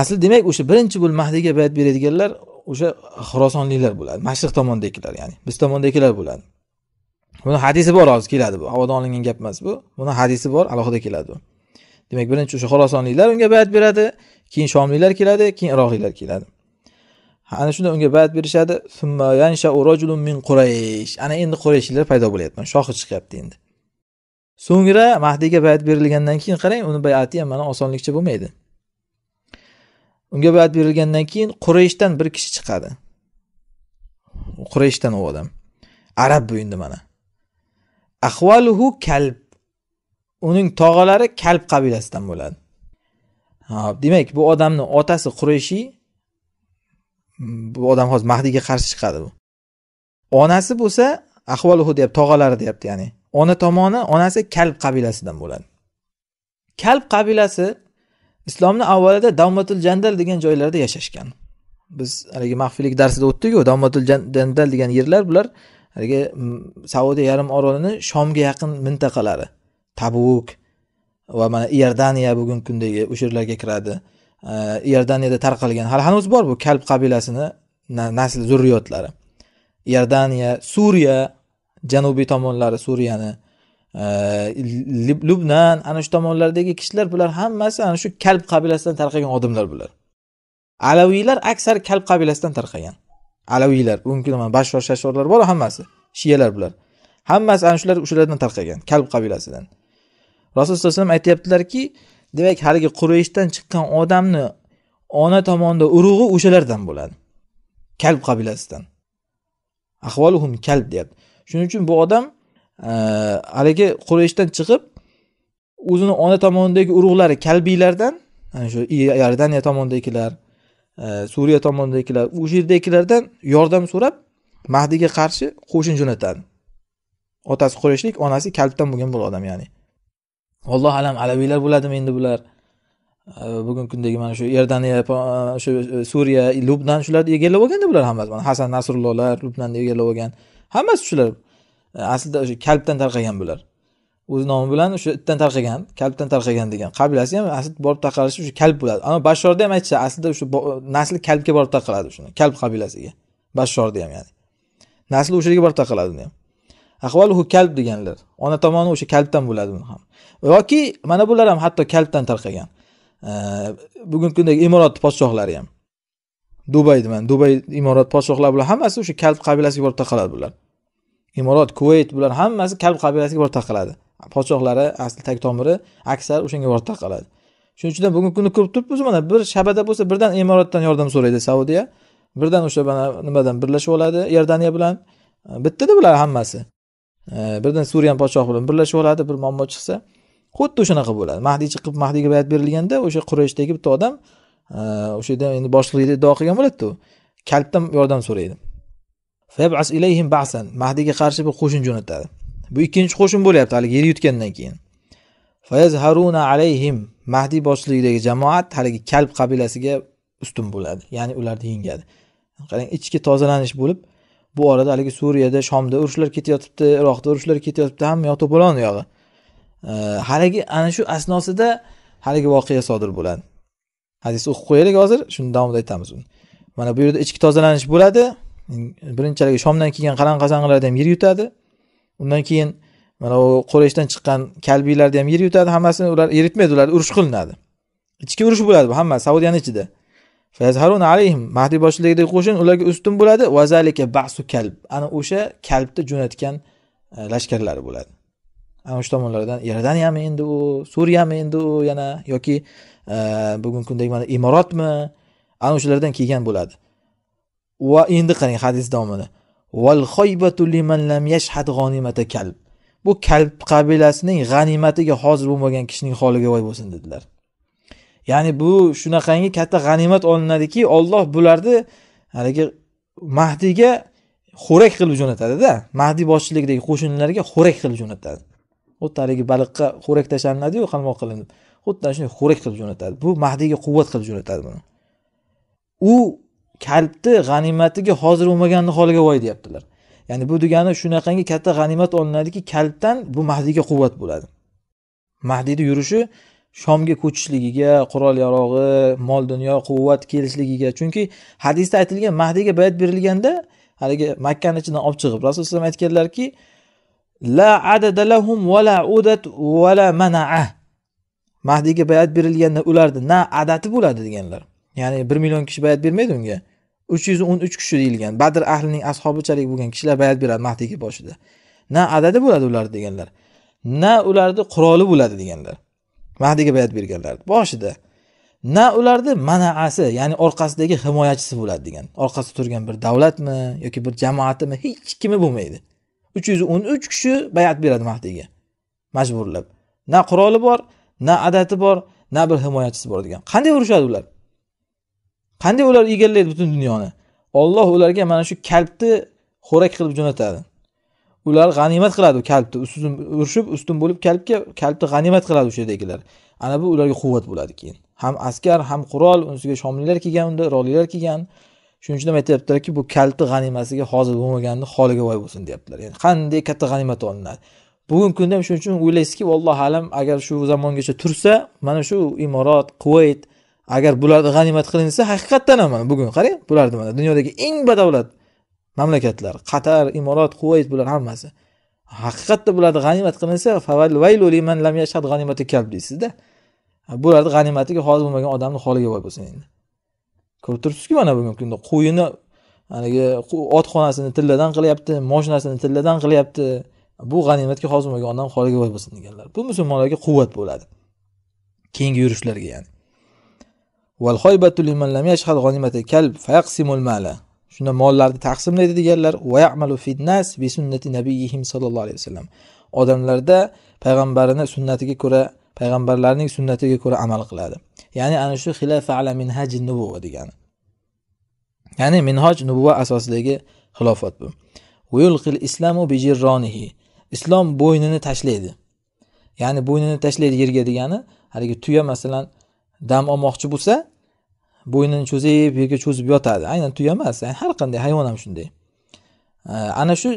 asli demak o'sha birinchi bo'lib mahdiyga bayat beradiganlar o'sha xurosonliklar bo'ladi mashriq tomondagilar ya'ni biz tomondagilar bo'ladi buni hadisi bor hozir keladi bu havodan olingan gap emas bu buni hadisi bor alohida keladi bu demak birinchi o'sha xorosonliklar unga bayat beradi keyin shomliklar keladi keyin iroqliklar keladi ana shunda unga bayat berishadi min quraysh ana endi qurayshliklar paydo bo'lyapti shohi chiqyapti endi so'ngra mahdiyga bayat berilgandan keyin qarang uni bayati ham mana osonlikcha bo'lmaydi unga bayat berilgandan keyin qurayshdan bir kishi chiqadi qurayshdan u odam arab bu endi mana ahvaluhu kalb uning tog'alari kalb qabilasidan bo'ladi hop demak bu odamni otasi qurayshiy bu odam hozir mahdiyga qarshi chiqadi bu onasi bo'lsa ahvaluhu deyapti tog'alari deyapti ya'ni ona tomoni onasi kalb qabilasidan bo'ladi kalb qabilasi islomni avvalida davmatul jandal degan joylarda yashashgan biz haligi maxfiylik darsida o'tdikku davmatul jandal degan yerlar bular haligi saudiya yarim orolini shomga yaqin mintaqalari tabuk va mana iordaniya bugungi kundagi o'sha yerlarga kiradi iordaniyada tarqalgan hali hanuz bor bu kalb qabilasini nasl zurriyotlari iordaniya suriya janubiy tomonlari suriyani lubnan ana shu tomonlardagi kishilar bular hammasi ana shu kalb qabilasidan tarqagan odamlar bular alaviylar aksar kalb qabilasidan tarqagan alaviylar bugungi kunda mana bashvor shashvorlar bor hammasi shiyalar bular hammasi ana shular o'shalardan tarqagan kalb qabilasidan rasululloh sallallohu alayhi vasallam aytyaptilarki demak haligi qurayshdan chiqqan odamni ona tomonda urug'i o'shalardan bo'ladi kalb qabilasidan ahvoluhum kalb deyapti shuning uchun bu odam haligi qurayshdan chiqib o'zini ona tomonidagi urug'lari kalbiylardan ana shu iordaniya tomonidagilar e, suriya tomonidagilar o'sha yerdagilardan yordam so'rab mahdiyga qarshi qo'shin jo'natadi otasi qurayshlik onasi kalbdan bo'lgan bu odam ya'ni alloh alam alaviylar bo'ladimi endi bular bugungi kundagi mana shu iordaniya e, shu e, suriya lubnan shularni egallab olganda bular hammasi mana hasan nasrullohlar lubnanni egallab olgan hammasi shular E, aslida o'sha kalbdan tarqagan bular o'z nomi bilan o'sha itdan tarqagan kalbdan tarqagan degan qabilasi ham aslida borib taqalishi o'sha kalb bo'ladi ammo bashorda ham aytishadi aslida o'sha nasli kalbga borib taqaladi shuni kalb qabilasiga bashorda ham ya'ni nasli o'sha yerga borib taqaladi uni ham ahvoluhu kalb deganlar ona tomoni o'sha kalbdan bo'ladi buni ham yoki mana bular ham hatto kalbdan tarqagan e, bugungi kundagi imorat podshohlari ham dubaydi mana dubay imorat podshohlari bular hammasi o'sha kalb qabilasiga borib taqaladi bular imorat kuvayt bular hammasi kalb qabilasiga borib taqaladi podshohlari asli tag tomiri aksar o'shanga borib taqaladi shuning uchun bugungi kunda ko'rib turibmiz mana bir shabada bo'lsa birdan imoratdan yordam so'raydi saudiya birdan o'sha mana nimadan birlashib oladi iordaniya bilan bittada bular hammasi birdan suriya podshohi bilan birlashib oladi bir muammo chiqsa xuddi o'shanaqa bo'ladi mahdiy chiqib mahdiyga bayat berilganda o'sha qurayishdagi bitta odam o'sha yerda endi boshliqlikni duo qilgan bo'ladida u kalbdan yordam so'raydi fabas ilayhim ba'san mahdiyga qarshi bir qo'shin jo'natadi bu ikkinchi qo'shin bo'lyapti haligi yer yutgandan keyin fayazharuna alayhim mahdiy boshchiligidagi jamoat haligi kalb qabilasiga ustun bo'ladi ya'ni ularni yengadi qarang ichki tozalanish bo'lib bu orada haligi suriyada shomda urushlar ketayotibdi iroqda urushlar ketayotibdi hamma yoq to'polon yog'i haligi ana shu asnosida haligi voqea sodir bo'ladi hadisni o'qib qo'yaylik hozir shuni davomida aytamiz uni mana bu yerda ichki tozalanish bo'ladi birinchiligi shomdan kelgan qalang'asang'ilarni ham yer yutadi undan keyin mana u qurayshdan chiqqan kalbiylarni ham yer yutadi hammasini ular eritmaydi ular urush qilinadi ichki urush bo'ladi bu hammasi saudiyani ichida mahdiy boshchiligidagi qo'shin ularga ustun bo'ladi vazalika basu kalb ana o'sha kalbni jo'natgan e, lashkarlari bo'ladi ana o'sha tomonlardan iordaniyami endi u suriyami endi u yana yoki e, bugungi kundagi mana imoratmi ana o'shalardan kelgan bo'ladi va endi qarang hadis davomida val liman lam yashhad kalb bu kalb qabilasining g'animatiga hozir bo'lmagan kishining holiga voy bo'lsin dedilar ya'ni bu shunaqangi katta g'animat olinadiki olloh bularni haligi mahdiyga xo'rak qilib jo'natadida mahdiy boshchiligidagi qo'shinlarga xo'rak qilib jo'natadi xuddi haligi baliqqa xo'rak tashlanadiyu qalmoq qilinib xuddi ana shunday xo'rak qilib jo'natadi bu mahdiyga quvvat qilib jo'natadi buni u kalbni g'animatiga hozir bo'lmaganni holiga voy deyaptilar ya'ni bu degani shunaqangi katta g'animat olinadiki kalbdan bu mahdiyga quvvat bo'ladi mahdiyni yurishi shomga ko'chishligiga qurol yarog'i mol dunyo quvvat kelishligiga chunki hadisda aytilgan mahdiyga bayat berilganda haligi makkani ichidan olib chiqib rasululloh alayhi aytganlarki la adada lahum vala udat vala manaa mahdiyga bayat berilganda ularni na adati bo'ladi deganlar ya'ni bir million kishi bayat bermaydi unga uch yuz o'n uch kishi deyilgan badr ahlining ashobichalik bo'lgan kishilar bayat beradi mahdiyga boshida na adadi bo'ladi ular deganlar na ularni quroli bo'ladi deganlar mahdiyga bayat berganlar boshida na ularni manaasi ya'ni orqasidagi himoyachisi bo'ladi degan orqasida turgan bir davlatmi yoki bir jamoatimi hech kimi bo'lmaydi uch yuz o'n uch kishi bayat beradi mahdiyga majburlab na quroli bor na adati bor na bir himoyachisi bor degan qanday urushadi ular qanday ular egallaydi butun dunyoni olloh ularga mana shu kalbni xo'rak qilib jo'natadi ular g'animat qiladi kalbni ustun urishib ustun bo'lib kalbga kalbni g'animat qiladi o'sha yerdagilar ana bu ularga quvvat bo'ladi keyin ham askar ham qurol ustiga shomlilar kelgan unda iroqliklar kelgan shuning uchun ham aytyaptilarki bu kalbni g'animasiga hozir bo'lmaganni holiga voy bo'lsin deyaptilar ya'ni qanday katta g'animat olinadi bugungi kunda ham shuning uchun o'ylaysizki vallohu alam agar shu zamongacha tursa mana shu imorat quvayt agar bularni g'animat qilinsa haqiqatdan ham mana bugun qarang bular mana dunyodagi eng badavlat mamlakatlar qatar imorat quvayt bular hammasi haqiqatda bularni g'animat qilinsadeysizda bularni g'animatiga hozir bo'lmagan odamni holiga voy bo'lsin endi ko'rib turibsizku mana bugungi kunda qo'yini haligi otxonasini tilladan qilyapti moshinasini tilladan qilyapti bu g'animatga hozir bo'lmagan odam holiga voy bo'lsin deganlar bu musulmonlarga quvvat bo'ladi keyingi yurishlarga ya'ni shunda mollarni taqsimlaydi deganlar va ya'malu bi sunnati nabiyihim alayhi vasallam odamlarda payg'ambarini sunnatiga ko'ra payg'ambarlarning sunnatiga ko'ra amal qiladi ya'ni ana shu ala minhaji nubuva degani ya'ni minhoj nubuva asosidagi xilofat bu islamu islom bo'ynini tashlaydi ya'ni bo'ynini tashlaydi yerga degani haligi tuya masalan dam olmoqchi bo'lsa bo'ynini cho'zib yerga cho'zib yotadi aynan tuya emas yani har qanday hayvon ham shunday ana shu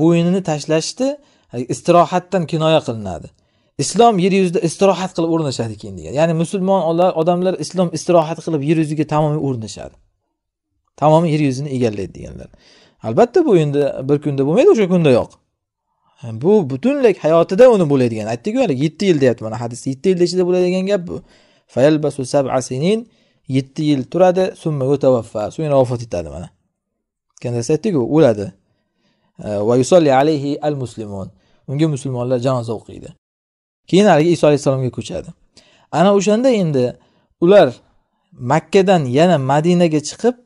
bo'ynini tashlashni e, istirohatdan kinoya qilinadi islom yer yuzida istirohat qilib o'rnashadi keyin degan ya'ni musulmon odamlar islom istirohat qilib yer yuziga tamomiy o'rnashadi tamomiy yer yuzini egallaydi deganlar albatta bu endi bir kunda bo'lmaydi o'sha kundayoq e, bu butunlay hayotida uni bo'ladigan aytdikku haligi yetti yil deyapti mana hadis yetti yilni ichida bo'ladigan gap bu yetti yil turadi summa mutavaffa so'ngra vafot etadi mana darsi aytdiku o'ladi e, va yusolli alayhi al muslimun unga musulmonlar janoza o'qiydi keyin haligi iso alayhissalomga ko'chadi ana o'shanda endi ular makkadan yana madinaga chiqib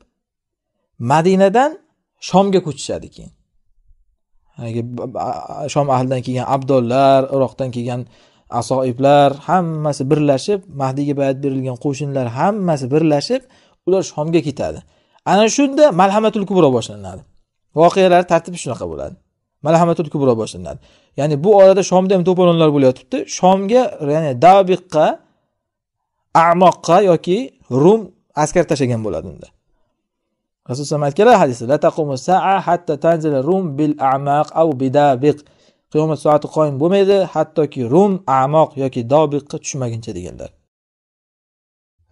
madinadan shomga ko'chishadi keyin shom ahlidan kelgan abdollar iroqdan kelgan asoiblar hammasi birlashib mahdiyga bayat berilgan qo'shinlar hammasi birlashib ular shomga ketadi ana shunda malhamatul kubro boshlanadi voqealar tartibi shunaqa bo'ladi malhamatul kubro boshlanadi ya'ni bu orada shomda ham to'polonlar bo'layotibdi shomga ya'ni dabiqqa amoqqa yoki rum askar tashlagan bo'ladi unda rasululloh aytganlar hadisda la saa hatta tanzila rum bil amaq au bidabiq qiyomat soati qoyim bo'lmaydi hattoki rum amoq yoki dobiqqa tushmaguncha deganlar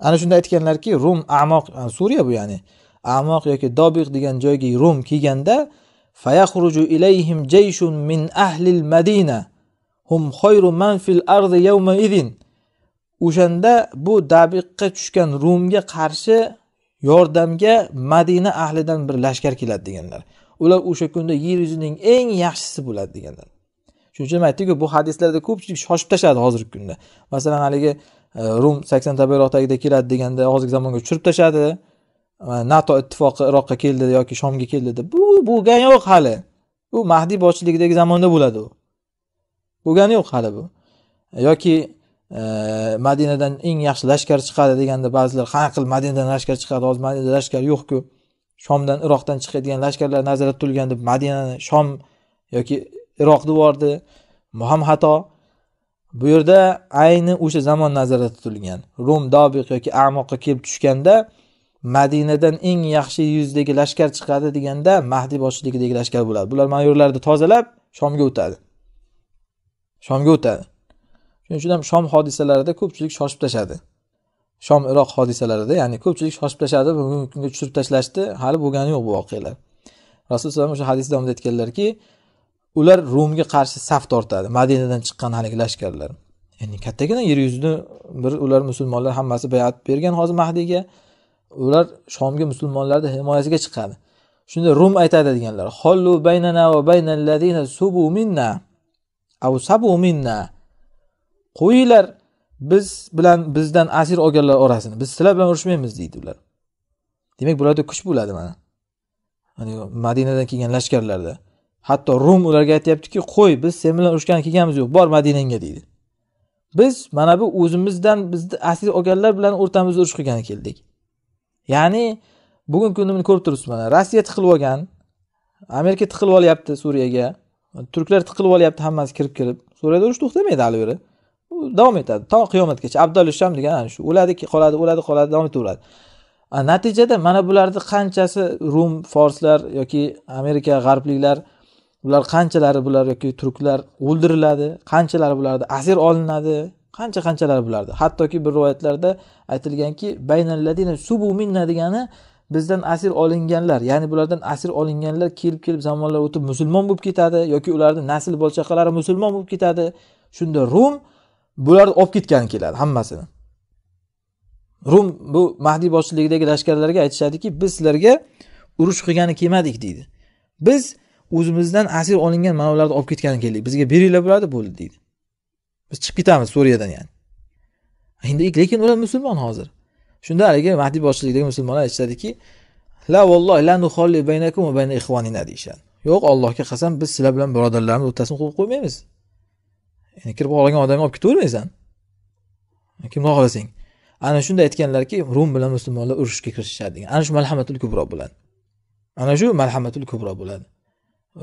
ana shunda aytganlarki rum amoq suriya bu ya'ni amoq yoki dobiq degan joyga rum kelganda fayaxruju ilayhim jayshun min ahlil madina hum khayru man fil ardi yawma idin o'shanda bu dabiqqa tushgan rumga qarshi yordamga madina ahlidan bir lashkar keladi deganlar ular o'sha kunda yer yuzining eng yaxshisi bo'ladi deganlar shuning uchun aytdiku bu hadislarda ko'pchilik shoshib tashladi hozirgi kunda masalan haligi e, rum sakson tabayroq tagiga keladi deganda hozirgi zamonga tushirib tashladi e, nato ittifoqi iroqqa keldi yoki shomga keldi deb bu bo'lgani yo'q hali u mahdiy boshchiligidagi zamonda bo'ladi u bo'lgani yo'q hali bu e, yoki madinadan eng yaxshi lashkar chiqadi deganda ba'zilar qanaqa qilib madinadan lashkar chiqadi hozir madinada lashkar yo'qku shomdan iroqdan chiqadigan lashkarlar nazarda tutilgan deb madinani shom yoki iroq bordi bu ham xato bu yerda ayni o'sha zamon nazarda tutilgan rum dobiq yoki amoqqa kelib tushganda madinadan eng yaxshi yuzdagi lashkar chiqadi deganda mahdiy boshchiligidagi lashkar bo'ladi bular mayorlarni tozalab shomga o'tadi shomga o'tadi shuning uchun ham shom hodisalarida ko'pchilik shoshib tashadi shom iroq hodisalarida ya'ni ko'pchilik shoshib tashladi bugungi kunga tushirib tashlashdi hali bo'lgani yo'q bu voqealar rasululloh alayhi o'sha hadisda davomida aytganlarki ular rumga qarshi saf tortadi madinadan chiqqan haligi lashkarlar ya'ni kattagina yer yuzini bir ular musulmonlar hammasi bayat bergan hozir mahdiyga ular shomga musulmonlarni himoyasiga chiqadi shunda rum aytadi deganlar hollu baynana va baynalladina subu minna av sabu minna qo'yinglar biz bilan bizdan asir olganlar orasini biz sizlar bilan urushmaymiz deydi ular demak bularda kuch bo'ladi mana madinadan kelgan lashkarlarda hatto rum ularga aytyaptiki qo'y biz sen bilan urushgani kelganimiz yo'q bor madinangga deydi biz mana bu o'zimizdan bizni asir olganlar bilan o'rtamizda urush qilgani keldik ya'ni bugungi kunda buni ko'rib turibsiz mana rossiya tiqilib olgan amerika tiqilib olyapti suriyaga turklar tiqilib olyapti hammasi kirib kirib suriyada urush to'xtamaydi hali beri davom etadi to qiyomatgacha abdul sham degan ana shu o'ladi qoladi o'ladi qoladi davom etaveradi natijada mana bularni qanchasi rum forslar yoki amerika g'arbliklar ular qanchalari bular yoki turklar o'ldiriladi qanchalari bularda asir olinadi qancha qanchalari bularda hattoki bir rivoyatlarda aytilganki baynalladina subu minna degani bizdan asir olinganlar ya'ni bulardan asir olinganlar kelib kelib zamonlar o'tib musulmon bo'lib ketadi yoki ularni nasl bola chaqalari musulmon bo'lib ketadi shunda rum bularni olib ketgani keladi hammasini rum bu mahdiy boshchiligidagi lashkarlarga aytishadiki biz sizlarga urush qilgani kelmadik deydi biz o'zimizdan asir olingan mana ularni olib ketgani keldik bizga beringlar bo'ladi bo'ldi deydi biz chiqib ketamiz suriyadan ya'ni endi lekin ular musulmon hozir shunda haligi mahdiy boshchiligidagi musulmonlar aytishadiki la vallohi la nuholli baynakum va bayna ixvonina deyishadi yo'q allohga qasam biz sizlar bilan birodarlarimiz o'rtasini qo'yib qo'ymaymiz yani, kirib qolgan odamni olib ketavermaysan kim xohlasang ana shunda aytganlarki rum bilan musulmonlar urushga kirishishadi degan ana shu malhamatul kubro bo'ladi ana shu malhamatul kubro bo'ladi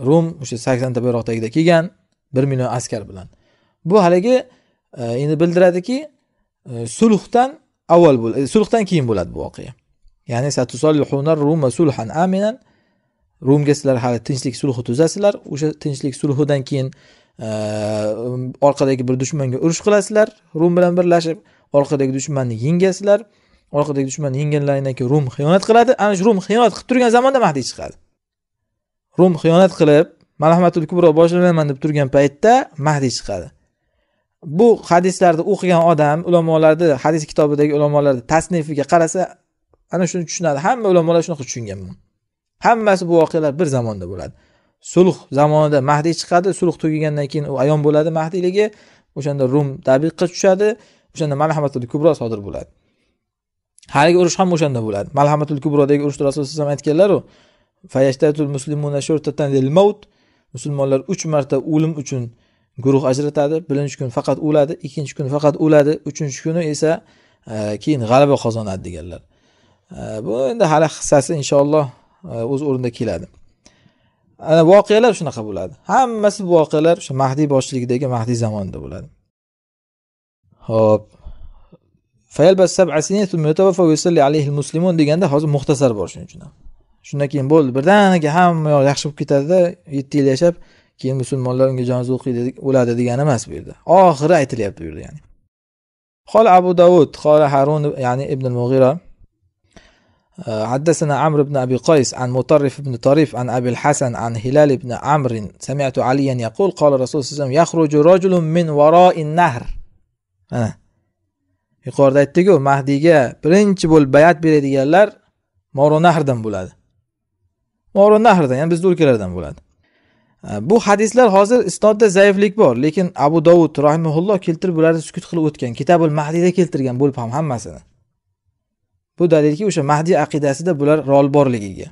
rum o'sha saksonta bayroq tagida kelgan bir million askar bilan bu haligi e, endi bildiradiki e, sulhdan avval e, sulhdan keyin bo'ladi bu voqea ya'ni sulhan aminan rumga sizlar hali tinchlik sulhi tuzasizlar o'sha tinchlik sulhidan keyin orqadagi bir dushmanga urush qilasizlar rum bilan birlashib orqadagi dushmanni yengasizlar orqadagi dushmanni yengandan keyin rum xiyonat qiladi ana shu rum xiyonat qilib turgan zamonda mahdiy chiqadi rum xiyonat qilib malhamatul kubro boshlamayman deb turgan paytda mahdiy chiqadi bu hadislarni o'qigan odam ulamolarni hadis kitobidagi ulamolarni tasnifiga qarasa ana shuni tushunadi hamma ulamolar shunaqa tushungan hammasi bu voqealar bir zamonda bo'ladi sulh zamonida mahdiy chiqadi sulh tugagandan keyin u ayon bo'ladi mahdiyligi o'shanda rum tabiqqa tushadi o'shanda malhamatul kubro sodir bo'ladi haligi urush ham o'shanda bo'ladi malhamatul kubrodagi urushda rasululloh alayhi vasallam aytganlaru fayashtatul muslimuna shurtatan lil maut musulmonlar uch marta o'lim uchun guruh ajratadi birinchi kun faqat o'ladi ikkinchi kun faqat o'ladi uchinchi kuni esa e, keyin g'alaba qozonadi deganlar e, bu endi hali hissasi inshaalloh e, o'z o'rnida keladi ana voqealar shunaqa bo'ladi hammasi bu voqealar o'sha mahdiy boshchiligidagi mahdiy zamonida bo'ladi ho'p فيلبس سبع سنين ثم يتوفى ويصلي عليه المسلمون ديجان ده حوزة مختصر بار شنو shundan keyin bo'ldi birdaniga hamma yoq yaxshi bo'lib ketadida yetti yil yashab keyin musulmonlar unga janoza o'qiydi o'ladi degani emas bu yerda oxiri aytilyapti bu yerda ya'ni قال abu davud قال harun ya'ni ibn المغيرة حدثنا عمرو بن أبي قيس عن مطرف بن طريف عن أبي الحسن عن هلال بن عمرو سمعت عليا يقول قال رسول الله صلى الله عليه وسلم يخرج رجل من وراء النهر yuqorida aytdiku mahdiyga birinchi bo'lib bayat beradiganlar moru nahrdan bo'ladi moron nahridan ya'ni bizni o'lkalardan bo'ladi bu hadislar hozir isnodda zaiflik bor lekin abu dovud rahimulloh keltirib bularni sukut qilib o'tgan kitabul mahdiyda keltirgan bo'lib ham hammasini bu dalilki o'sha mahdiy aqidasida bular rol borligiga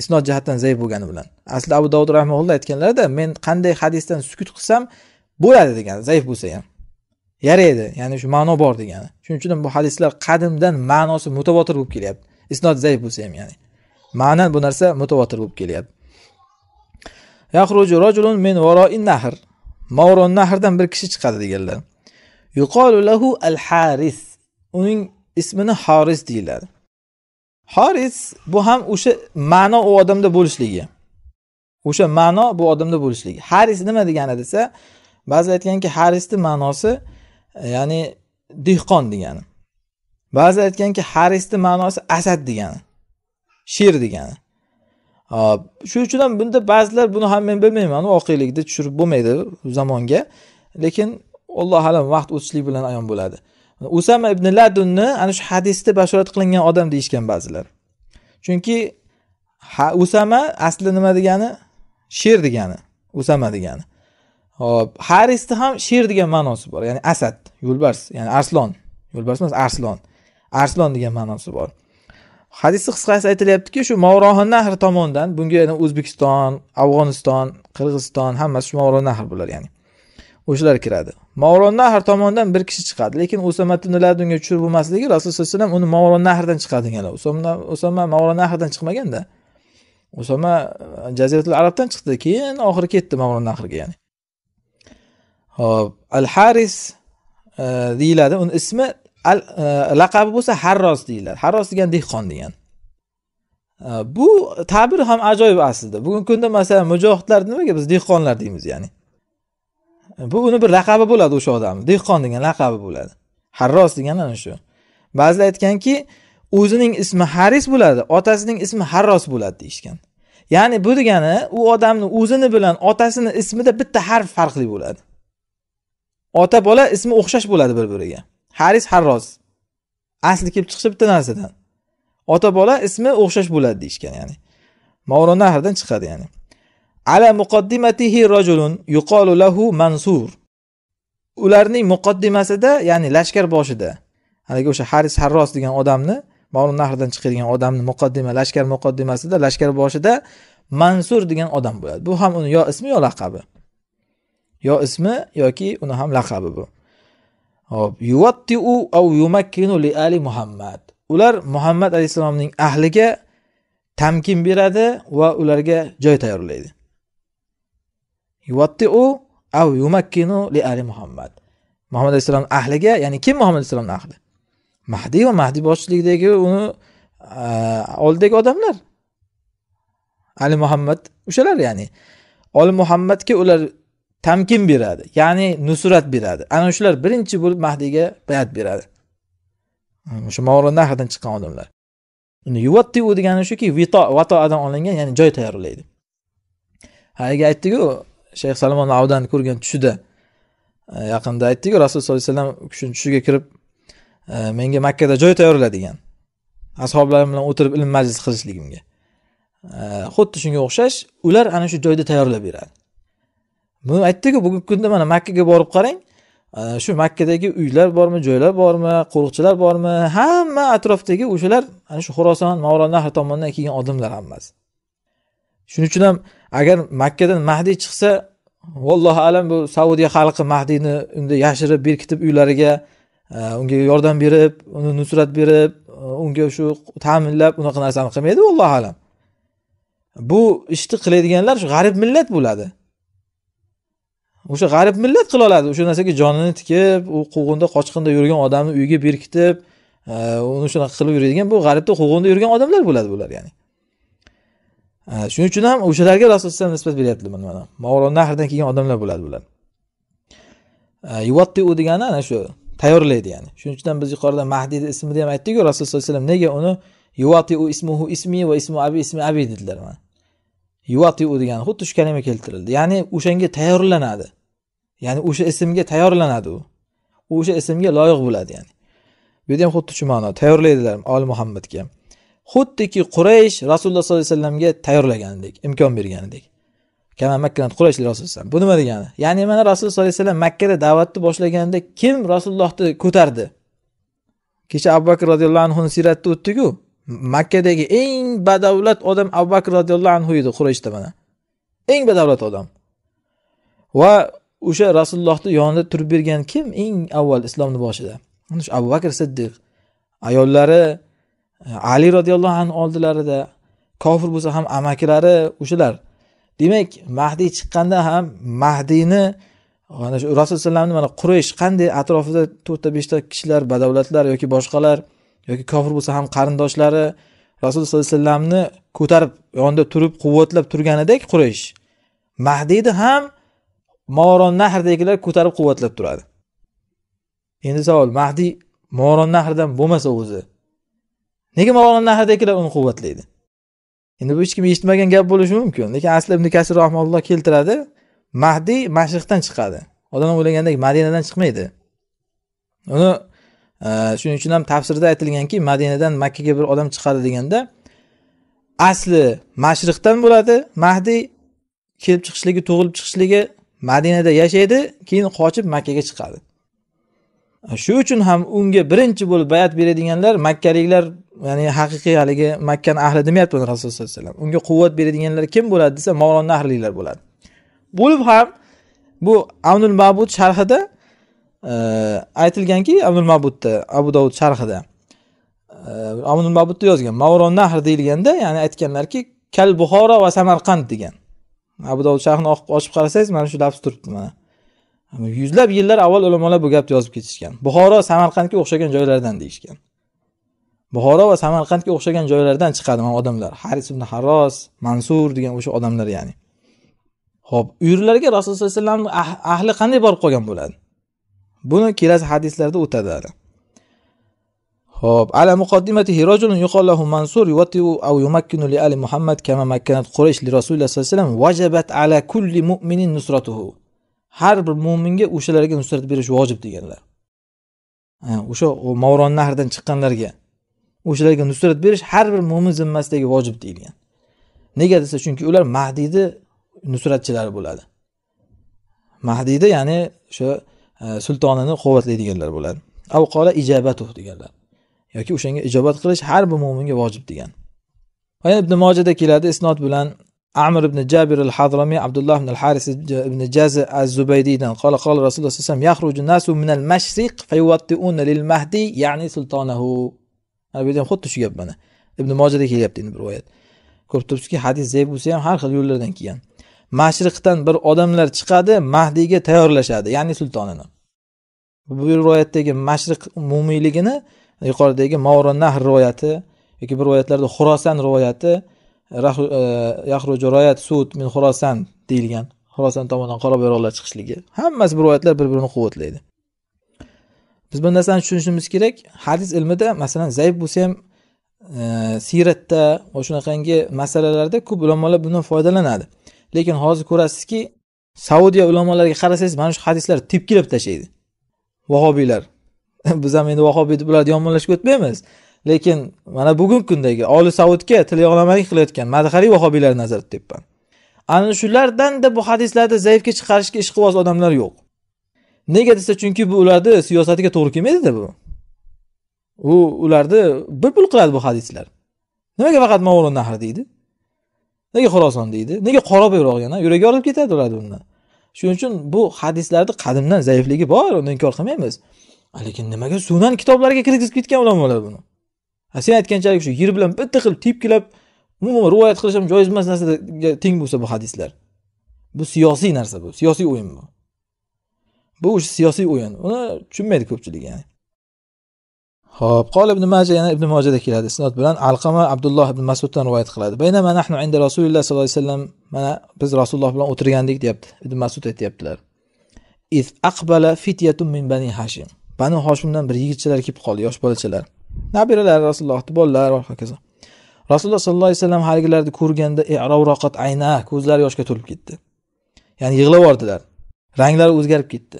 isnod jihatdan zaif bo'lgani bilan asli abu dovud rahimulloh aytganlarida men qanday hadisdan sukut qilsam bo'ladi degan zaif bo'lsa ham yaraydi ya'ni shu ma'no bor degani shuning uchun bu hadislar qadimdan ma'nosi mutavotir bo'lib kelyapti isnod zaif bo'lsa ham ya'ni ma'nan bu narsa mutavotir bo'lib kelyapti yahruju rajulun min varoi nahr mavron nahrdan bir kishi chiqadi deganlar yuqolu lahu al haris uning ismini haris deyiladi haris bu ham o'sha ma'no u odamda bo'lishligi o'sha ma'no bu odamda bo'lishligi haris nima degani desa ba'zi aytganki harisni ma'nosi e, ya'ni dehqon degani ba'zi aytganki harisni ma'nosi asad degani she'r degani shuning uchun ham bunda ba'zilar buni ham men bilmayman voqelikda tushirib bo'lmaydi zamonga lekin alloh alam vaqt o'tishlik bilan ayon bo'ladi usama ibn ladunni ana shu hadisda bashorat qilingan odam deyishgan ba'zilar chunki usama asli nima degani sher degani usama degani hop harisni ham sher degan ma'nosi bor ya'ni asad yo'lbars ya'ni arslon yo'lbars emas arslon arslon degan ma'nosi bor hadisni qisqasi aytilyaptiki shu mavrohi nahr tomondan bunga o'zbekiston afg'oniston qirg'iziston hammasi shu mavro nahr bular ya'ni o'shalar kiradi mavro nahr tomonidan bir kishi chiqadi lekin usama tunlar unga tushirib bo'lmasligi rasululloh sallallohu alayhi vasallam uni mavro nahrdan chiqadi deganlar usama usama mavro nahrdan chiqmaganda usama e, jaziratul arabdan chiqdi keyin oxiri ketdi mavro nahrga ya'ni hop al haris e, deyiladi uni ismi al e, laqabi bo'lsa harros deyiladi harros degani dehqon degani e, bu ta'bir ham ajoyib aslida bugungi kunda masalan mujohidlar nimaga biz dehqonlar deymiz ya'ni e, bu uni bir laqabi bo'ladi o'sha odamni dehqon degan laqabi bo'ladi harros degani ana shu ba'zilar aytganki o'zining ismi haris bo'ladi otasining ismi harros bo'ladi deyishgan ya'ni bu degani u odamni o'zini bilan otasini ismida bitta harf farqli bo'ladi ota bola ismi o'xshash bo'ladi bir biriga haris harroz asli kelib chiqishi bitta narsadan ota bola ismi o'xshash bo'ladi deyishgan ya'ni mavronahrdan chiqadi ya'ni ala muqaddimatihi rajulun yuqalu lahu mansur ularning muqaddimasida ya'ni lashkar boshida haligi o'sha haris harros degan odamni mavlon nahridan chiqadigan odamni muqaddima lashkar muqaddimasida lashkar boshida mansur degan odam bo'ladi bu ham uni yo ismi yo laqabi yo ismi yoki uni ham laqabi bu hop yuvattiu av yumakkinu li ali muhammad ular muhammad alayhissalomning ahliga tamkin beradi va ularga joy tayyorlaydi yuvattiu av yumakkinu li ali muhammad muhammad alayhissalomni ahliga ya'ni kim muhammad alayhissalomni ahli mahdiy va mahdiy boshchiligidagi uni oldidagi odamlar ali muhammad o'shalar ya'ni oli muhammadga ular tamkin beradi ya'ni nusrat beradi ana shular birinchi bo'lib mahdiyga bayat beradi o'sha nahdan chiqqan odamlar uni yuvattiu degani shuki vito vatoadan olingan ya'ni joy tayyorlaydi haligi aytdiku shayx salmon avdani ko'rgan tushida e, yaqinda aytdiku rasululloh sollallohu alayhi vasallam kishini tushiga kirib e, menga makkada joy tayyorla degan ashoblarim bilan o'tirib ilm majlis qilishligimga e, xuddi shunga o'xshash ular ana shu joyda tayyorlab beradi buni aytdiku bugungi kunda mana makkaga borib qarang shu makkadagi uylar bormi joylar bormi qo'riqchilar bormi hamma atrofdagi o'shalar ana shu xuroson nahri tomondan kelgan odamlar hammasi shuning uchun ham agar makkadan mahdiy chiqsa vallohu alam bu saudiya xalqi mahdiyni unda yashirib berkitib uylariga e, unga yordam berib uni nusrat berib e, unga shu ta'minlab unaqa narsani qilmaydi vallohu alam bu ishni qiladiganlar shu g'arib millat bo'ladi o'sha g'arib millat qila oladi o'sha narsaga jonini tikib u quvg'inda qochqinda yurgan odamni uyiga berkitib e, uni shunaqa qilib yuradigan bu g'aribda quvg'inda yurgan odamlar bo'ladi bular ya'ni e, shuning uchun ham o'shalarga rasululloh alayhivasallam nisbat beryapti mana mana nahrdan kelgan odamlar bo'ladi bular e, yuvattiu degani ana shu tayyorlaydi ya'ni shuning uchun ham biz yuqorida mahdiyni ismini ham aytdikku rasululloh sallallohu alayhi vasallam nega uni yuvatiu ismuhu ismi va ismu abi ismi abi dedilar mana yuvatiu degani xuddi shu kalima keltirildi ya'ni o'shanga tayyorlanadi ya'ni o'sha ismga tayyorlanadi u o'sha ismga loyiq bo'ladi ya'ni bu yerda ham xuddi shu ma'no tayyorlaydilar ol muhammadga xuddiki quraysh rasululloh sollallohu alayhi vasallamga tayyorlagandek imkon bergandek kama makkanat quraysh rasululloh bu nima degani ya'ni mana rasululloh sollallohu alayhi vasallam makkada da'vatni boshlaganda kim rasulullohni ko'tardi kecha abu bakr roziyallohu anhuni siyratda o'tdiku makkadagi eng badavlat odam abu bakr roziyallohu anhu edi qurayshda mana eng badavlat odam va o'sha rasulullohni yonida turib bergan kim eng avval islomni boshida shu abu bakr siddiq ayollari e, ali roziyallohu anhu oldilarida kofir bo'lsa ham amakilari o'shalar demak mahdiy chiqqanda ham mahdiyni mana shu rasululloh alayhivasallamni mana quraysh qanday atrofida to'rtta beshta kishilar badavlatlar yoki boshqalar yoki kofir bo'lsa ham qarindoshlari rasululloh sollallohu alayhi vasallamni ko'tarib yonida turib quvvatlab turganidek quraysh mahdiyni ham moron nahridagilar ko'tarib quvvatlab turadi endi savol mahdiy moron nahridan bo'lmasa o'zi nega moron nahridagilar uni quvvatlaydi endi bu hech kim eshitmagan gap bo'lishi mumkin lekin asli ibn kasir rahmaulloh keltiradi mahdiy mashriqdan chiqadi odam o'ylagandek madinadan chiqmaydi uni e, shuning uchun ham tafsirda aytilganki madinadan makkaga bir odam chiqadi deganda asli mashriqdan bo'ladi mahdiy kelib chiqishligi tug'ilib chiqishligi madinada yashaydi keyin qochib makkaga chiqadi e, shu uchun ham unga birinchi bo'lib bayat beradiganlar makkaliklar ya'ni haqiqiy haligi makkani ahli demayapti rasululloh sallallohu alayhi vasallam unga quvvat beradiganlar kim bo'ladi desa mavlon ahliliklar bo'ladi bo'lib ham bu avnul mabud sharhida e, aytilganki avnul mabudda abu dovud sharhida e, avnul mabudda yozgan mavron nahr deyilganda ya'ni aytganlarki kal buxoro va samarqand degan abu dovud shahni ochib qarasangiz mana shu lafz turibdi mana yuzlab yillar avval ulamolar bu gapni yozib ketishgan buxoro samarqandga o'xshagan joylardan deyishgan buxoro va samarqandga o'xshagan joylardan chiqadi mana odamlar haris ibn harros mansur degan o'sha odamlar ya'ni ho'p u yerlarga rasululloh sallallohu alayhi vasallamni ah-, ahli qanday borib qolgan bo'ladi buni kelasi hadislarda o'tadi hali hop ala muqaddimatihi rajulun yuqal lahu mansur yuwati aw yumakkinu li ali muhammad kama makkanat quraysh li rasulillah sallallohu alayhi vasallam vajabat ala kulli mu'minin nusratuhu har bir mo'minga o'shalarga nusrat berish vojib deganlar o'sha mavron nahridan chiqqanlarga o'shalarga nusrat berish har bir mo'min zimmasidagi vojib deyilgan nega desa chunki ular mahdiyni nusratchilari bo'ladi mahdiyni ya'ni o'sha e, sultonini quvvatlaydiganlar bo'ladi avqola ijobatu deganlar yoki o'shanga ijobat qilish har bir mo'minga vojib degan va ibn mojada keladi isnot bilan amir ibn jabir al hadromiy abdulloh ibn al haris ibn jazi az zubaydiydan qola qala rasululloh sallallohu alayhi vasallam yaxruju nasu mashriq fayuvattiuna lil mahdi ya'ni sultonahu bu yerda xuddi shu gap mana ibn mojada kelyapti endi bir rivoyat ko'rib turibsizki hadis zaif bo'lsa ham har xil yo'llardan kelgan mashriqdan bir odamlar chiqadi mahdiyga tayyorlashadi ya'ni sultonini bu rivoyatdagi mashriq umumiyligini yuqoridagi mavronnahr rivoyati yoki bir rivoyatlarda xurosan rivoyati e, e, yahrujuroyat sud min xurosan deyilgan xurosan tomonidan qora bayroqlar chiqishligi hammasi bu rivoyatlar bir birini quvvatlaydi biz bir narsani tushunishimiz kerak hadis ilmida masalan zaif bo'lsa ham e, siyratda va shunaqangi masalalarda ko'p ulamolar bundan foydalanadi lekin hozir ko'rasizki saudiya ulamolariga qarasangiz mana shu hadislarni tepkilab tashlaydi vahobiylar biz ham endi vahobiy deb ularni yomonlashga o'tmaymiz lekin mana bugungi kundagi oli saudga til yog'lamalik qilayotgan madhariy vahobiylarni nazarda tutyapman ana shulardanda bu hadislarni zaifga chiqarishga ishqiboz odamlar yo'q nega desa chunki bu ularni siyosatiga to'g'ri kelmaydida bu u ularni bir pul qiladi bu hadislar nimaga faqat mavlon nahr deydi nega xuroson deydi nega qora bayroq yana yuragi yorilib ketadi ularni bundan shuning uchun bu hadislarni qadimdan zaifligi bor uni inkor qilmaymiz lekin nimaga sunan kitoblarga kirgizib ketgan ulamolar buni sen aytganchalik shu yer bilan bitta qilib tepkilab umuman rivoyat qilish ham joiz emas narsaga teng bo'lsa bu hadislar bu siyosiy narsa bu siyosiy o'yin bu bu o'sha siyosiy o'yin uni tushunmaydi ko'pchilik ya'ni ho'p qol ibn maja yana ibn mojada keladi isnod bilan alqama abdulloh ibn masuddan rivoyat qiladi baynama nahnu inda rasululloh sollallohu alayhi vasallam mana biz rasululloh bilan o'tirgandik deyapti ibn masud aytyaptilar iz aqbala fityatun min bani hashim banu hoshimdan bir yigitchalar kelib qoldi yosh bolachalar nabiralar rasulullohni bolalar va hokazo rasululloh sollallohu alayhi vasallam haligilarni ko'rganda irovroqat ayna ko'zlari yoshga to'lib ketdi ya'ni yig'lab yubordilar ranglari o'zgarib ketdi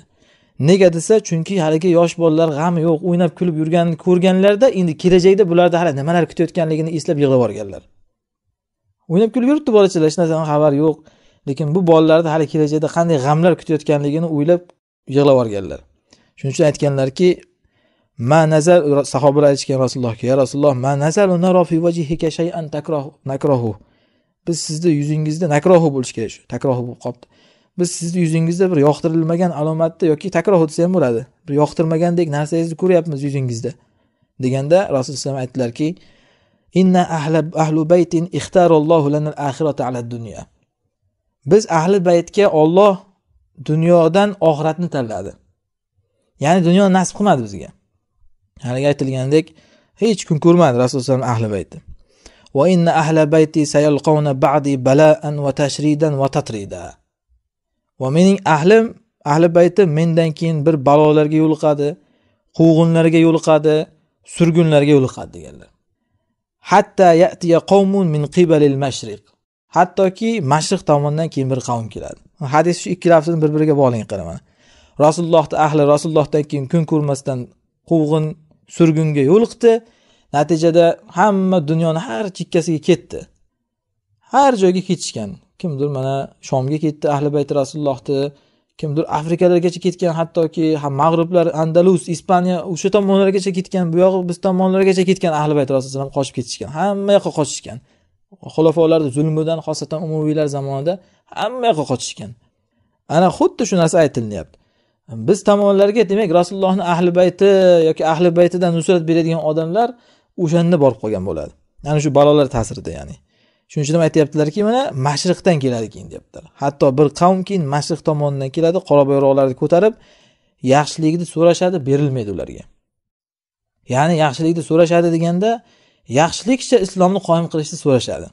nega desa chunki haligi yosh bolalar g'am yo'q o'ynab kulib yurganini ko'rganlarida endi kelajakda bularni hali nimalar kutayotganligini eslab yig'lab yuborganlar o'ynab kulib yuribdi bolachalar hech narsadan xabari yo'q lekin bu bolalarni hali kelajakda qanday g'amlar kutayotganligini o'ylab yig'lab yuborganlar shuning uchun aytganlarki ma nazar sahobalar aytishgan rasulullohga ya rasululloh ma nazaru narofi vajihika shay'an nakrohu biz sizni yuzingizda nakrohu bo'lishi kerak shu takrohu bo'lib qolibdi biz sizni yuzingizda bir yoqtirilmagan alomatni yoki takrohu desa ham bo'ladi bir yoqtirmagandek narsangizni ko'ryapmiz yuzingizda deganda rasululloh aytdilarki inna ahla ahlu baytin ixtarallohu lana al ala dunya biz ahli baytga Alloh dunyodan oxiratni tanladi ya'ni dunyo nasib qilmadi bizga haligi aytilgandek hech kun ko'rmadi rasululloh alayhi ahli bayti va inna bayti sayalqawna ba'di bala'an va tashridan va tatrida va mening ahlim ahli bayti mendan keyin bir balolarga yo'liqadi quvg'inlarga yo'liqadi surgunlarga yo'liqadi deganlar hatta yatiya qavmun min qibalil mashriq hattoki mashriq tomondan keyin bir qavm keladi hadis shu ikki lafzni bir biriga bog'lang qarama rasulullohni ahli rasulullohdan keyin kun ko'rmasdan quvg'in surgunga yo'liqdi natijada hamma dunyoni har chekkasiga ketdi har joyga ketishgan kimdir mana shomga ketdi ahli bayti rasulullohni kimdir afrikalargacha ketgan hattoki mag'riblar andalus ispaniya o'sha tomonlargacha ketgan bu yog'i biz tomonlargacha ketgan ahli bayt rasululloh qochib ketishgan hamma yoqqa qochishgan xulafolar zulmidan xosatan umuviylar zamonida hamma yoqqa qochishgan ana xuddi shu narsa aytilyapti biz tomonlarga demak rasulullohni ahli bayti yoki ahli baytidan nusrat beradigan odamlar o'shanda borib qolgan bo'ladi ana shu balolar ta'sirida ya'ni shuning uchun ham aytyaptilarki mana mashriqdan keladi keyin deyaptilar hatto bir qavm keyin mashriq tomonidan keladi qora bayroqlarni ko'tarib yaxshilikni so'rashadi berilmaydi ularga ya'ni yaxshilikni so'rashadi deganda yaxshilikcha islomni qoyim qilishni so'rashadi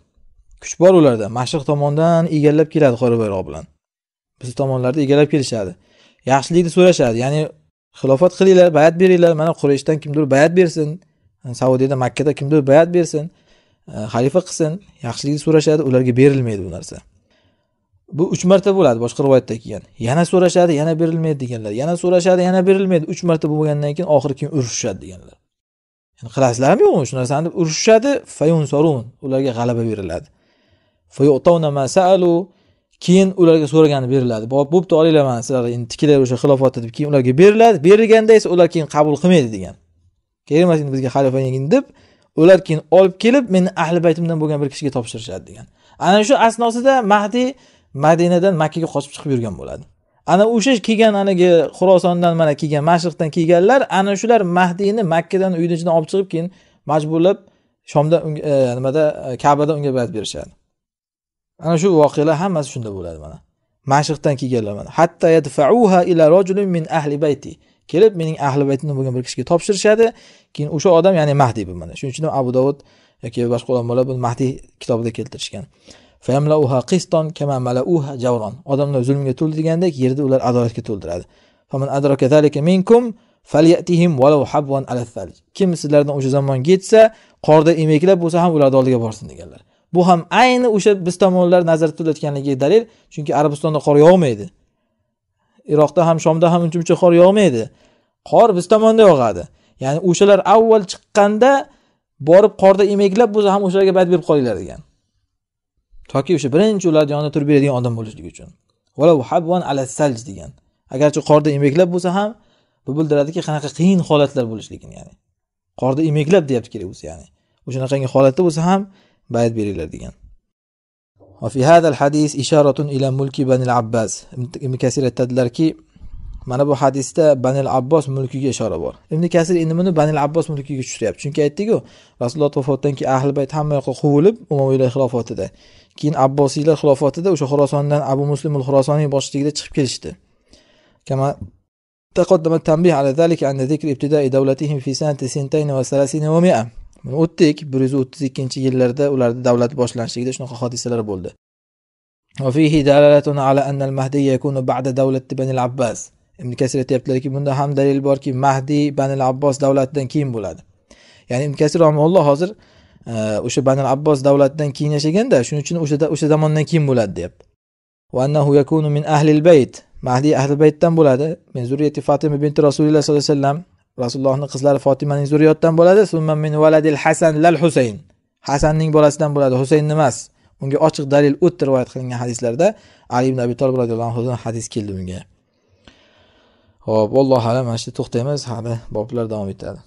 kuch bor ularda mashriq tomondan egallab keladi qora bayroq bilan biz tomonlarda egallab kelishadi yaxshilikni so'rashadi ya'ni xilofat qilinglar bayat beringlar mana qurayshdan kimdir bayat bersin saudiyada makkada kimdir bayat bersin e, xalifa qilsin yaxshilikni so'rashadi ularga berilmaydi bu narsa bu uch marta bo'ladi boshqa rivoyatda kelgan yana so'rashadi yana berilmaydi deganlar yana so'rashadi yana berilmaydi uch marta bo'lgandan keyin oxiri keyin urushishadi deganlar yani qilasizlarmi yo'qmi shu narsani deb urushishadi ularga g'alaba beriladi keyin ularga so'ragani beriladi bo'pti olinglar mana sizlar endi tikinglar o'sha xilofatni deb keyin ularga beriladi berilganda esa ular keyin qabul qilmaydi degan kerak emas endi bizga xalifa deb ular keyin olib kelib meni ahli baytimdan bo'lgan bir kishiga topshirishadi degan ana shu asnosida mahdiy madinadan makkaga qochib chiqib yurgan bo'ladi ana o'sha kelgan anagi xurosondan mana kelgan mashriqdan kelganlar ana shular mahdiyni makkadan uyni ichidan olib chiqib keyin majburlab shomda e, nimada e, kabada unga bayat berishadi ana shu voqealar hammasi shunda bo'ladi mana mashriqdan kelganlar mana hatto yadfauha ila rajulin min ahli bayti kelib mening ahli baytimdan bo'lgan bir kishiga topshirishadi keyin o'sha odam ya'ni mahdiy bu mana shuning uchun abu davud yoki boshqa ulamolar buni mahdiy kitobida keltirishgan فيملؤها قسطا كما ملؤوها جورا odamlar zulmga to'ldi degandek yerda ular adolatga to'ldiradi فمن أدرك ذلك منكم فليأتهم ولو حبوا kim sizlardan o'sha zamonga yetsa qorda emaklab bo'lsa ham ularni oldiga borsin deganlar bu ham ayni o'sha biz tomonlar nazarda tutilayotganligiga dalil chunki arabistonda qor yog'maydi iroqda ham shomda ham uncha muncha qor yog'maydi qor biz tomonda yog'adi ya'ni o'shalar avval chiqqanda borib qorda emaklab bo'lsa ham o'shalarga bayt berib qolinglar degan toki o'sha birinchi ularni yonida turib beradigan odam bo'lishligi uchun salj degan agarchi qorda emaklab bo'lsa ham bu bildiradiki qanaqa qiyin holatlar bo'lishligini ya'ni qorda emaklab deyapti kerak bo'lsa ya'ni o'shanaqangi holatda bo'lsa ham bayt beringlar degan وفي هذا الحديث إشارة إلى ملك بني العباس ابن كثير aytadilarki mana bu hadisda banil abbos mulkiga ishora bor ibn kasir endi buni banil abbos mulkiga tushiryapti chunki aytdiku rasululloh vafotdan keyin ahli bayt hamma yoqqa quvilib umaviylar xilofatida keyin abbosiylar xilofatida o'sha xurosondan abu muslim al xurosoniy boshchiligida chiqib kelishdi kama تقدم التنبيه على ذلك عند ذكر ابتداء دولتهم في سنة سنتين وثلاثين ومئة o'tdik bir yuz o'ttiz ikkinchi yillarda ularni davlat boshlanishligida shunaqa hodisalar bo'ldi ibn kasir aytyaptilarki bunda ham dalil borki mahdiy banil abbos davlatidan keyin bo'ladi ya'ni ibn kasir rahmaulloh hozir e, o'sha banil abbos davlatidan keyin yashaganda shuning uchun o'sha o'sha zamondan keyin bo'ladi deyapti min bayt mahdiy ahli baytdan bo'ladi fatima binti rasululloh sollallohu alayhi vasallam rasulullohni qizlari fotimaning zurriyotidan bo'ladi valadil hasan lal husayn hasanning bolasidan bo'ladi husayn emas unga ochiq dalil o'tdi rivoyat qilingan hadislarda ali ibn abi tolib roziyallohu anhudan hadis keldi bunga ho'p allohu alam mana shu to'xtaymiz hali boblar davom etadi